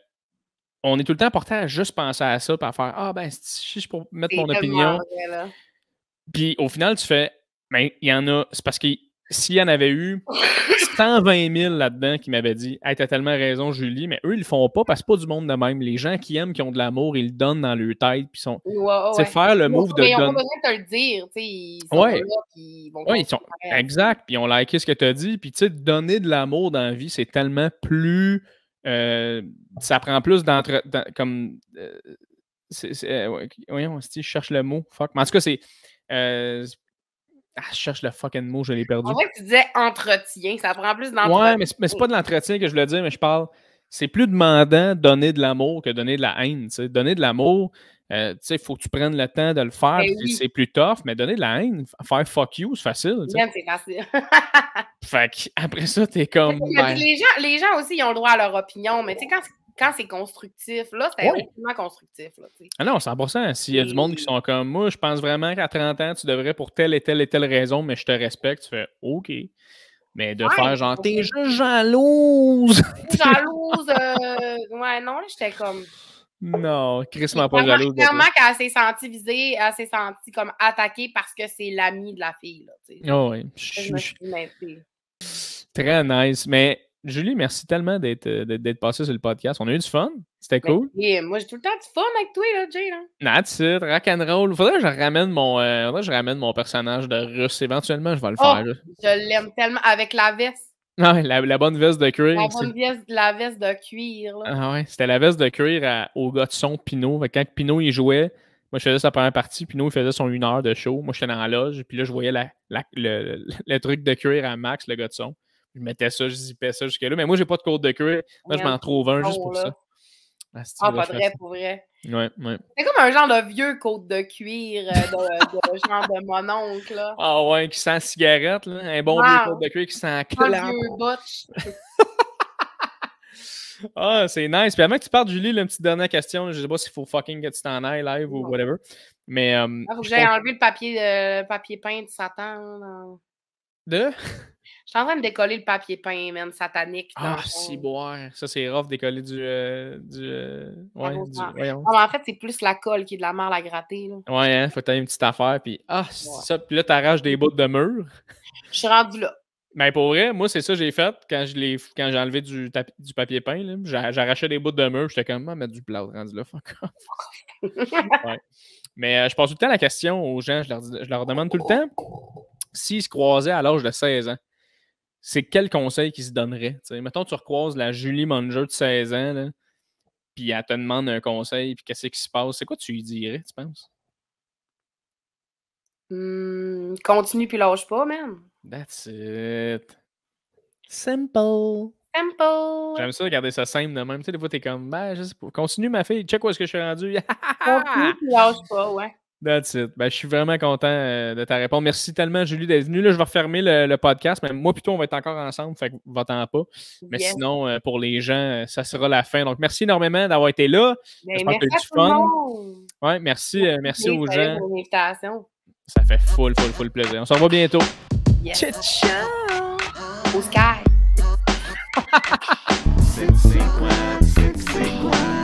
on est tout le temps porté à juste penser à ça, puis à faire Ah, ben, c'est je pour mettre mon opinion. Puis au final, tu fais Mais ben, il y en a, c'est parce qu'il s'il y en avait eu 120 000 là-dedans qui m'avaient dit Hey, t'as tellement raison, Julie, mais eux, ils le font pas parce que c'est pas du monde de même. Les gens qui aiment, qui ont de l'amour, ils le donnent dans leur tête. Puis sont... c'est faire le move de. Mais ils ont besoin de te le dire. Ils sont là, ils vont ouais, ils sont... Exact. Puis ils ont liké ce que tu as dit. Puis tu sais, donner de l'amour dans la vie, c'est tellement plus. Euh, ça prend plus d'entre. Comme. Euh, c'est, euh, voyons, je cherche le mot. Fuck. Mais en tout cas, c'est. Ah, je cherche le fucking mot, je l'ai perdu. En tu disais entretien, ça prend plus d'entretien. Ouais, mais c'est pas de l'entretien que je le dire, mais je parle. C'est plus demandant donner de l'amour que donner de la haine. Donner de l'amour, euh, il faut que tu prennes le temps de le faire, ben c'est plus tough, mais donner de la haine, faire fuck you, c'est facile. c'est facile. fait après ça, t'es comme. Ben les, gens, aussi, ils ont le droit à leur opinion, mais tu sais, quand quand c'est constructif, là, c'est vraiment constructif. Là, ah non, 100 S'il y a du monde qui sont comme moi, je pense vraiment qu'à 30 ans, tu devrais pour telle et telle et telle raison, mais je te respecte, tu fais OK. Mais de faire genre, t'es juste jalouse. jalouse. Euh, ouais, non, j'étais comme. Non, Chris m'a pas jalouse. Clairement qu'elle s'est sentie visée, elle s'est sentie comme attaquée parce que c'est l'ami de la fille. Là, oh, ah oui. Je, suis Très nice. Mais Julie, merci tellement euh, d'être, d'être, passée sur le podcast. On a eu du fun. C'était ben, cool. moi, j'ai tout le temps du fun avec toi, là, Jay. Non, That's rock and roll. Faudrait que je ramène mon, euh, je ramène mon personnage de russe. Éventuellement, je vais le oh, faire. Je l'aime tellement avec la veste. Non, ah, la, bonne veste de cuir. La bonne veste, la veste de cuir. Ah ouais, c'était la veste de cuir à, au gars de son Pinot. Quand Pinot il jouait, moi je faisais sa première partie, Pinot il faisait son une heure de show. Moi j'étais dans la loge, puis là je voyais la, le, le, truc de cuir à Max, le gars de son je mettais ça, je zippais ça jusqu'à là. Mais moi, j'ai pas de côte de cuir. Moi, je m'en trouve un juste pour ça. Ah, pas vrai, pour vrai. Ouais, ouais. C'est comme un genre de vieux côte de cuir euh, de, genre de mon oncle. Ah ouais, qui sent cigarette, là. un bon vieux côte de cuir qui sent clair. ah, c'est nice. Puis avant que tu partes, Julie, lit, une petite dernière question. Je sais pas s'il faut fucking que tu t'en ailles live ou whatever. Mais. Euh, ah, faut que j'aille enlever le papier, euh, papier peint de Satan. Dans... De? Je suis en train de décoller le papier peint, man, satanique. Ah, si, boire. Ça, c'est rough, décoller du. Euh, du euh, en fait, c'est plus la colle qui est de la merde à gratter. Là. Ouais, hein, faut que tu une petite affaire. Puis, ah, ça. Puis là, t'arraches des bouts de mur. Je suis rendu là. Mais ben, pour vrai, moi, c'est ça que j'ai fait quand j'ai enlevé du, du papier peint. J'arrachais des bouts de mur. J'étais comme, ah, mettre du plâtre rendu là, fuck ouais. Mais euh, je pose tout le temps la question aux gens. Je leur, je leur demande tout le temps s'ils se croisaient à l'âge de 16 ans c'est quel conseil qu'il se donnerait Mettons, tu recroises la Julie Manger de 16 ans, là, puis elle te demande un conseil, puis qu'est-ce qui se passe. C'est quoi tu lui dirais, tu penses? Hmm, continue puis lâche pas, même. That's it. Simple. Simple. J'aime ça regarder ça simple de même. Tu sais, des fois, t'es comme, ben, je sais pas. Continue, ma fille. Check où est-ce que je suis rendu. continue puis lâche pas, ouais. That's it. Ben, je suis vraiment content euh, de ta réponse. Merci tellement, Julie, d'être venue. Là, je vais refermer le, podcast. Mais moi, plutôt, on va être encore ensemble. Fait que va pas. Mais sinon, euh, pour les gens, euh, ça sera la fin. Donc, merci énormément d'avoir été là. merci à tout le merci. merci, aux gens. Ça fait full, full, full plaisir. On se revoit bientôt. Ciao. Au sky.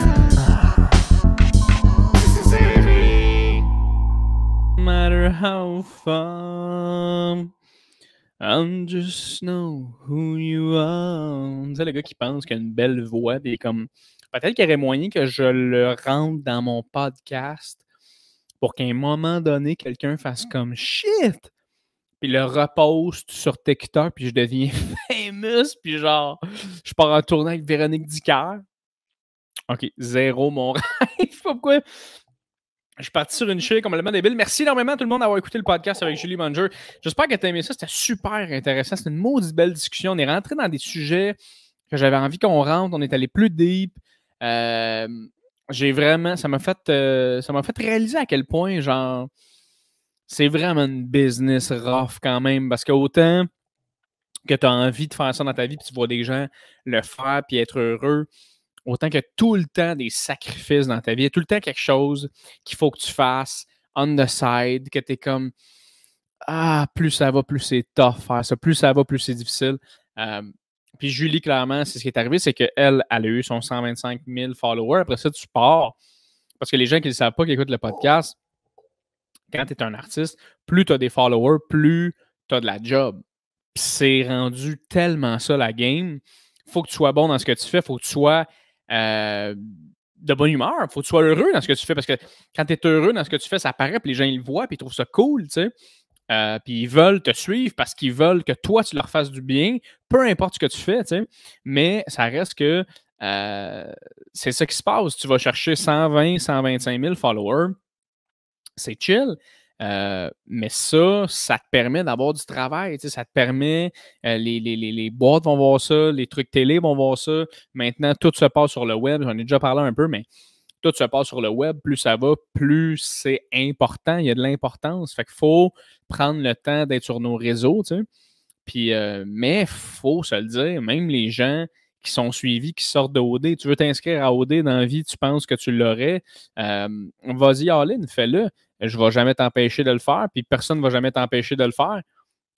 how far. just know who you are. le gars qui pense qu'il a une belle voix, comme. Peut-être qu'il y aurait moyen que je le rentre dans mon podcast pour qu'à un moment donné, quelqu'un fasse comme shit, puis le reposte sur TikTok, puis je deviens famous, puis genre, je pars en tournée avec Véronique Dicker. OK, zéro mon rêve. Pourquoi? Je suis parti sur une le complètement débile. Merci énormément à tout le monde d'avoir écouté le podcast avec Julie Manger. J'espère que tu as aimé ça. C'était super intéressant. C'était une maudite belle discussion. On est rentré dans des sujets que j'avais envie qu'on rentre. On est allé plus deep. Euh, j'ai vraiment. Ça m'a fait. Euh, ça m'a fait réaliser à quel point, genre. C'est vraiment une business rough quand même. Parce que autant que tu as envie de faire ça dans ta vie, puis tu vois des gens le faire, puis être heureux autant que tout le temps des sacrifices dans ta vie. Il y a tout le temps quelque chose qu'il faut que tu fasses on the side, que tu es comme Ah, plus ça va, plus c'est tough faire ça, plus ça va, plus c'est difficile. Euh, puis Julie, clairement, c'est ce qui est arrivé, c'est qu'elle, elle a eu son 125 000 followers. Après ça, tu pars. Parce que les gens qui ne savent pas, qui écoutent le podcast, quand tu es un artiste, plus tu as des followers, plus tu as de la job. C'est rendu tellement ça la game. Il Faut que tu sois bon dans ce que tu fais, Il faut que tu sois euh, de bonne humeur. faut que tu sois heureux dans ce que tu fais parce que quand tu es heureux dans ce que tu fais, ça apparaît puis les gens ils le voient, puis ils trouvent ça cool, tu sais. Euh, puis ils veulent te suivre parce qu'ils veulent que toi, tu leur fasses du bien, peu importe ce que tu fais, tu sais. Mais ça reste que euh, c'est ça qui se passe. Tu vas chercher 120, 125 000 followers. C'est chill, euh, mais ça, ça te permet d'avoir du travail. Ça te permet, euh, les, les, les, boîtes vont voir ça, les trucs télé vont voir ça. Maintenant, tout se passe sur le web. J'en ai déjà parlé un peu, mais tout se passe sur le web. Plus ça va, plus c'est important. Il y a de l'importance. Fait qu'il faut prendre le temps d'être sur nos réseaux. Puis, euh, mais il faut se le dire, même les gens qui sont suivis, qui sortent de OD. Tu veux t'inscrire à OD dans la vie, tu penses que tu l'aurais. Vas-y, Aline, fais-le je ne vais jamais t'empêcher de le faire, puis personne ne va jamais t'empêcher de le faire.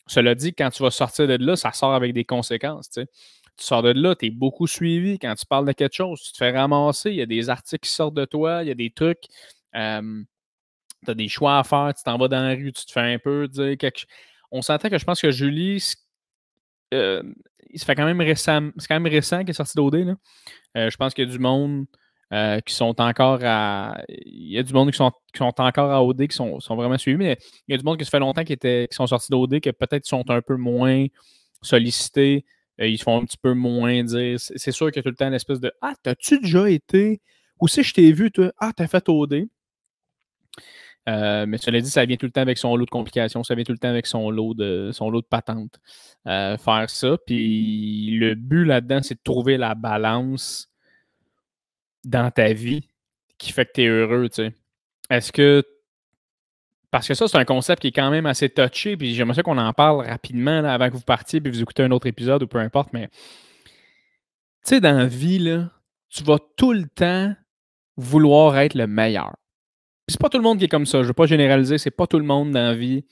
Cela dit, quand tu vas sortir de là, ça sort avec des conséquences. Tu sors de là, tu es beaucoup suivi. Quand tu parles de quelque chose, tu te fais ramasser. Il y a des articles qui sortent de toi, il y a des trucs. tu as des choix à faire. Tu t'en vas dans la rue, tu te fais un peu dire quelque On s'entend que je pense que Julie, euh, il se fait quand même récent. C'est quand même récent qu'il est sorti d'OD. Euh, je pense qu'il y a du monde euh, qui sont encore à. Il y a du monde qui sont, encore à OD, qui sont, vraiment suivis, mais il y a du monde qui se fait longtemps qui, sont sortis d'OD, que peut-être sont un peu moins sollicités, euh, ils se font un petit peu moins dire. C'est sûr qu'il y a tout le temps espèce de Ah, t'as-tu déjà été Ou si je t'ai vu, toi, ah, t'as fait OD. Euh, mais cela dit, ça vient tout le temps avec son lot de complications, ça vient tout le temps avec son lot de, son lot de patentes. faire ça. Puis le but là-dedans, c'est de trouver la balance dans ta vie qui fait que tu es heureux, tu sais? Est-ce que. Parce que ça, c'est un concept qui est quand même assez touché, puis j'aimerais ça qu'on en parle rapidement avant que vous partiez, puis vous écoutez un autre épisode ou peu importe, mais. Tu sais, dans la vie, là, tu vas tout le temps vouloir être le meilleur. C'est pas tout le monde qui est comme ça, je veux pas généraliser, c'est pas tout le monde dans la vie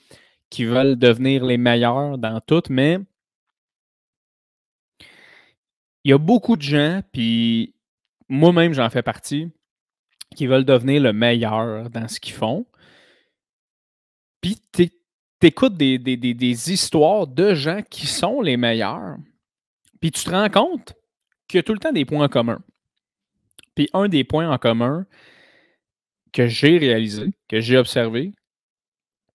qui veulent devenir les meilleurs dans tout, mais il y a beaucoup de gens, puis moi-même, j'en fais partie, qui veulent devenir le meilleur dans ce qu'ils font. Puis tu des, des, histoires de gens qui sont les meilleurs. Puis tu te rends compte qu'il y a tout le temps des points en commun. Puis un des points en commun que j'ai réalisé, que j'ai observé,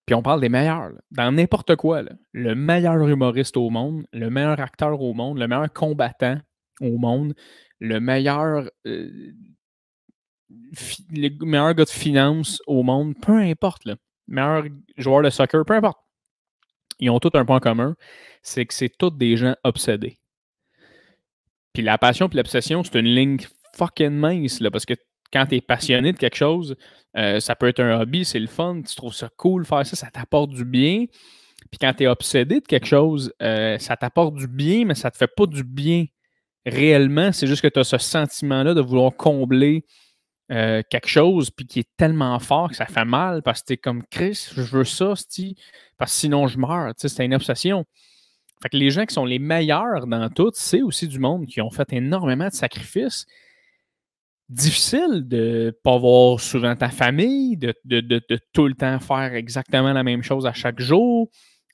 puis on parle des meilleurs, dans n'importe quoi, le meilleur humoriste au monde, le meilleur acteur au monde, le meilleur combattant au monde, le meilleur, le meilleur gars de finance au monde, peu importe, le meilleur joueur de soccer, peu importe. Ils ont tous un point commun, c'est que c'est tous des gens obsédés. Puis la passion puis l'obsession, c'est une ligne fucking mince, là, parce que quand tu es passionné de quelque chose, ça peut être un hobby, c'est le fun, tu trouves ça cool faire ça, ça t'apporte du bien. Puis quand tu es obsédé de quelque chose, ça t'apporte du bien, mais ça te fait pas du bien réellement, c'est juste que tu as ce sentiment-là de vouloir combler euh, quelque chose, puis qui est tellement fort que ça fait mal parce que tu es comme Chris, je veux ça, parce que sinon je meurs. C'est une obsession. Fait que les gens qui sont les meilleurs dans tout, c'est aussi du monde qui ont fait énormément de sacrifices. Difficile de ne pas voir souvent ta famille, de tout le temps faire exactement la même chose à chaque jour,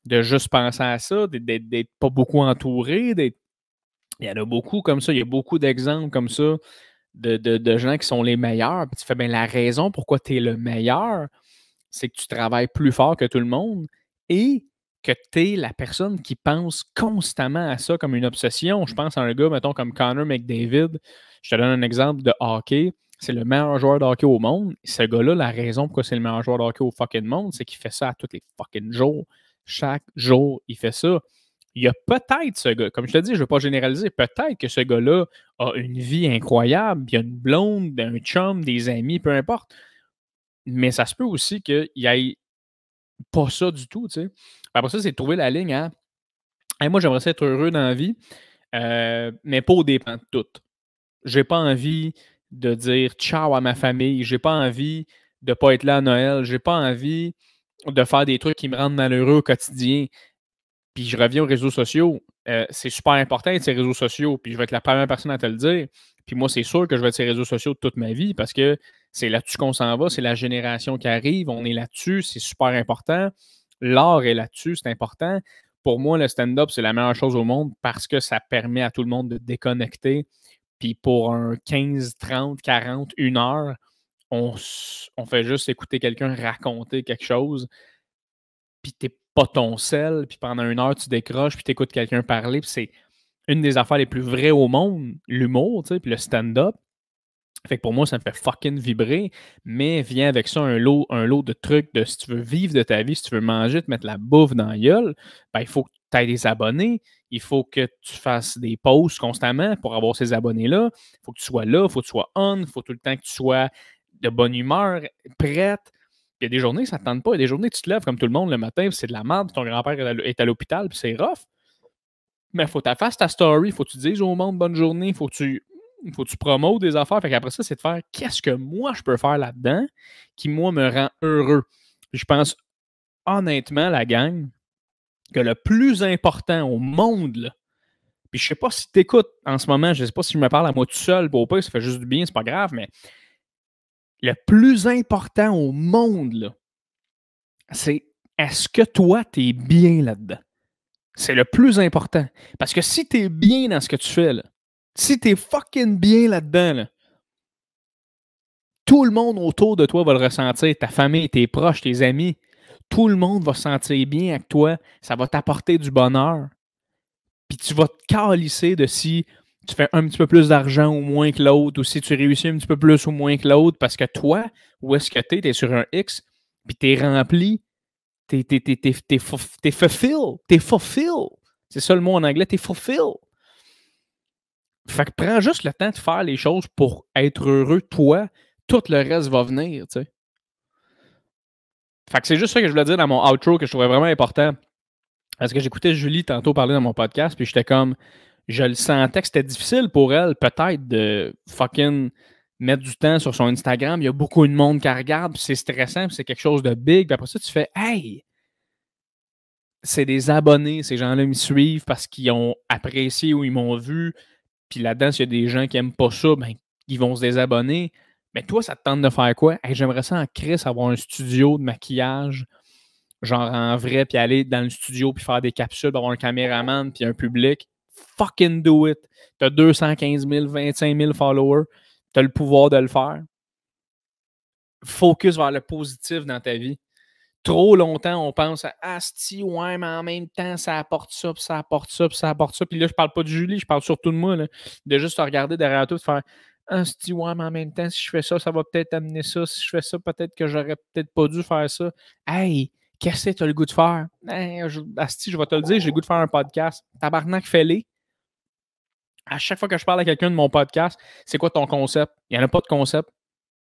de juste penser à ça, d'être pas beaucoup entouré, d'être il y en a beaucoup comme ça. Il y a beaucoup d'exemples comme ça de, gens qui sont les meilleurs. tu fais bien la raison pourquoi tu es le meilleur, c'est que tu travailles plus fort que tout le monde et que tu es la personne qui pense constamment à ça comme une obsession. Je pense à un gars, mettons, comme Connor McDavid. Je te donne un exemple de hockey. C'est le meilleur joueur de hockey au monde. Ce gars-là, la raison pourquoi c'est le meilleur joueur de hockey au fucking monde, c'est qu'il fait ça à tous les fucking jours. Chaque jour, il fait ça il y a peut-être ce gars, comme je te dis, je ne veux pas généraliser, peut-être que ce gars-là a une vie incroyable, il y a une blonde, un chum, des amis, peu importe. Mais ça se peut aussi qu'il ait pas ça du tout, tu sais. Après ça, c'est trouver la ligne hein. moi, j'aimerais être heureux dans la vie, euh, mais pas au dépend de tout. J'ai pas envie de dire ciao à ma famille, j'ai pas envie de ne pas être là à Noël, j'ai pas envie de faire des trucs qui me rendent malheureux au quotidien puis je reviens aux réseaux sociaux, euh, c'est super important ces réseaux sociaux, puis je vais être la première personne à te le dire. Puis moi, c'est sûr que je vais être ces réseaux sociaux toute ma vie parce que c'est là-dessus qu'on s'en va, c'est la génération qui arrive, on est là-dessus, c'est super important. L'art est là-dessus, c'est important. Pour moi, le stand-up, c'est la meilleure chose au monde parce que ça permet à tout le monde de déconnecter. Puis pour un 15, 30, 40, une heure, on, on fait juste écouter quelqu'un raconter quelque chose. Puis t'es pas ton sel, puis pendant une heure, tu décroches, puis tu écoutes quelqu'un parler, puis c'est une des affaires les plus vraies au monde, l'humour, tu sais, puis le stand-up. Fait que pour moi, ça me fait fucking vibrer, mais vient avec ça un lot, un lot de trucs de si tu veux vivre de ta vie, si tu veux manger, te mettre la bouffe dans la gueule, ben, il faut que tu aies des abonnés, il faut que tu fasses des pauses constamment pour avoir ces abonnés-là, il faut que tu sois là, il faut que tu sois on, il faut tout le temps que tu sois de bonne humeur, prête, il y a des journées, ça ne tente pas. Il y a des journées, tu te lèves comme tout le monde le matin, c'est de la merde, ton grand-père est à l'hôpital, puis c'est rough. Mais faut que tu fasses ta story, faut que tu dises au monde bonne journée, faut tu, faut que tu promotes des affaires. Fait qu'après ça, c'est de faire qu'est-ce que moi je peux faire là-dedans qui, moi, me rend heureux. Je pense honnêtement, la gang, que le plus important au monde, puis je sais pas si tu écoutes en ce moment, je sais pas si je me parle à moi tout seul, beau pas, ça fait juste du bien, c'est pas grave, mais le plus important au monde, c'est est-ce que toi, tu es bien là-dedans? C'est le plus important. Parce que si tu es bien dans ce que tu fais, là, si tu es fucking bien là-dedans, tout le monde autour de toi va le ressentir, ta famille, tes proches, tes amis. Tout le monde va se sentir bien avec toi. Ça va t'apporter du bonheur. Puis tu vas te calisser de si tu fais un petit peu plus d'argent ou moins que l'autre, ou si tu réussis un petit peu plus ou moins que l'autre, parce que toi, où est-ce que tu es, tu sur un X, puis tu es rempli, tu es, es, fulfilled, tu es fulfill ». C'est ça le mot en anglais, tu es fulfilled. Fait que prends juste le temps de faire les choses pour être heureux, toi, tout le reste va venir, tu sais. Fait que c'est juste ça que je voulais dire dans mon outro que je trouvais vraiment important. Parce que j'écoutais Julie tantôt parler dans mon podcast, puis j'étais comme, je le sentais que c'était difficile pour elle, peut-être, de fucking mettre du temps sur son Instagram. Il y a beaucoup de monde qui la regarde, c'est stressant, c'est quelque chose de big. Puis après ça, tu fais Hey! C'est des abonnés, ces gens-là me suivent parce qu'ils ont apprécié ou ils m'ont vu. Puis là-dedans, s'il y a des gens qui n'aiment pas ça, ben, ils vont se désabonner. Mais toi, ça te tente de faire quoi? Hey, J'aimerais ça en Chris avoir un studio de maquillage, genre en vrai, puis aller dans le studio, puis faire des capsules, avoir un caméraman, puis un public fucking do it. Tu as 215 000, 25 000 followers. Tu as le pouvoir de le faire. Focus vers le positif dans ta vie. Trop longtemps, on pense à Asti, ah, ouais, mais en même temps, ça apporte ça, ça apporte ça, ça apporte ça. Puis là, je parle pas de Julie, je parle surtout de moi, là, de juste te regarder derrière toi, de faire Asti, ah, ouais, mais en même temps, si je fais ça, ça va peut-être amener ça. Si je fais ça, peut-être que j'aurais peut-être pas dû faire ça. Hey, Qu'est-ce que tu as le goût de faire? Hey, ben, je, Asti, je vais te le dire, j'ai le goût de faire un podcast. Tabarnak, fais À chaque fois que je parle à quelqu'un de mon podcast, c'est quoi ton concept? Il n'y en a pas de concept.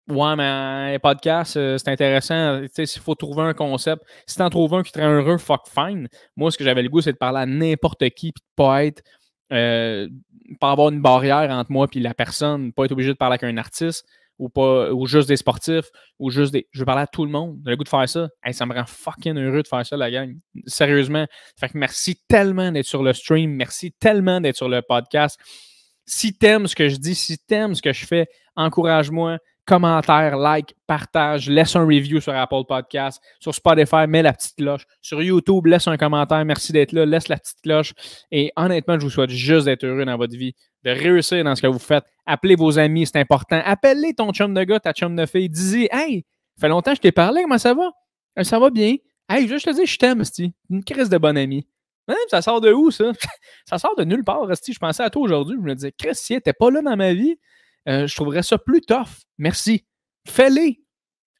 Ouais, mais un podcast, euh, c'est intéressant. Il faut trouver un concept. Si tu en trouves un qui te rend heureux, fuck fine. Moi, ce que j'avais le goût, c'est de parler à n'importe qui puis de pas être. Euh, pas avoir une barrière entre moi et la personne, pas être obligé de parler avec un artiste ou, pas, ou juste des sportifs, ou juste des. Je veux parler à tout le monde. J'ai le goût de faire ça. ça me rend fucking heureux de faire ça, la gang. Sérieusement. Fait que merci tellement d'être sur le stream. Merci tellement d'être sur le podcast. Si t'aimes ce que je dis, si t'aimes ce que je fais, encourage-moi, commentaire, like, partage, laisse un review sur Apple Podcast, sur Spotify, mets la petite cloche. Sur YouTube, laisse un commentaire. Merci d'être là, laisse la petite cloche. Et honnêtement, je vous souhaite juste d'être heureux dans votre vie, de réussir dans ce que vous faites. Appelez vos amis, c'est important. Appelez ton chum de gars, ta chum de fille. Dis-y, hey, fait longtemps que je t'ai parlé, comment ça va? Euh, ça va bien. Hey, juste te dis, je t'aime, Une crise de bon ami. Hein, ça sort de où, ça? ça sort de nulle part, Resti. Je pensais à toi aujourd'hui. Je me disais, Chris, tu t'es pas là dans ma vie, euh, je trouverais ça plus tough. Merci. Fais-les.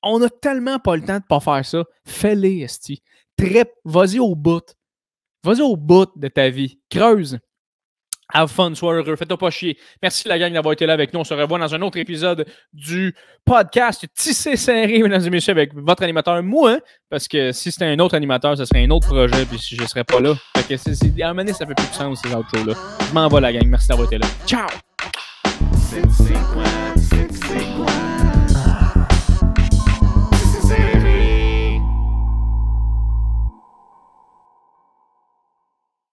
On n'a tellement pas le temps de ne pas faire ça. Fais-les, Esti. Très... Vas-y au bout. Vas-y au bout de ta vie. Creuse. Have fun, sois heureux, fais-toi pas chier. Merci la gang d'avoir été là avec nous. On se revoit dans un autre épisode du podcast Tissé Serré, mesdames et messieurs, avec votre animateur, moi, hein, parce que si c'était un autre animateur, ce serait un autre projet, puis je serais pas là. Fait que à un moment donné, ça fait plus de sens, ces autres là Je m'en vais, la gang. Merci d'avoir été là. Ciao! six sequence, six sequence.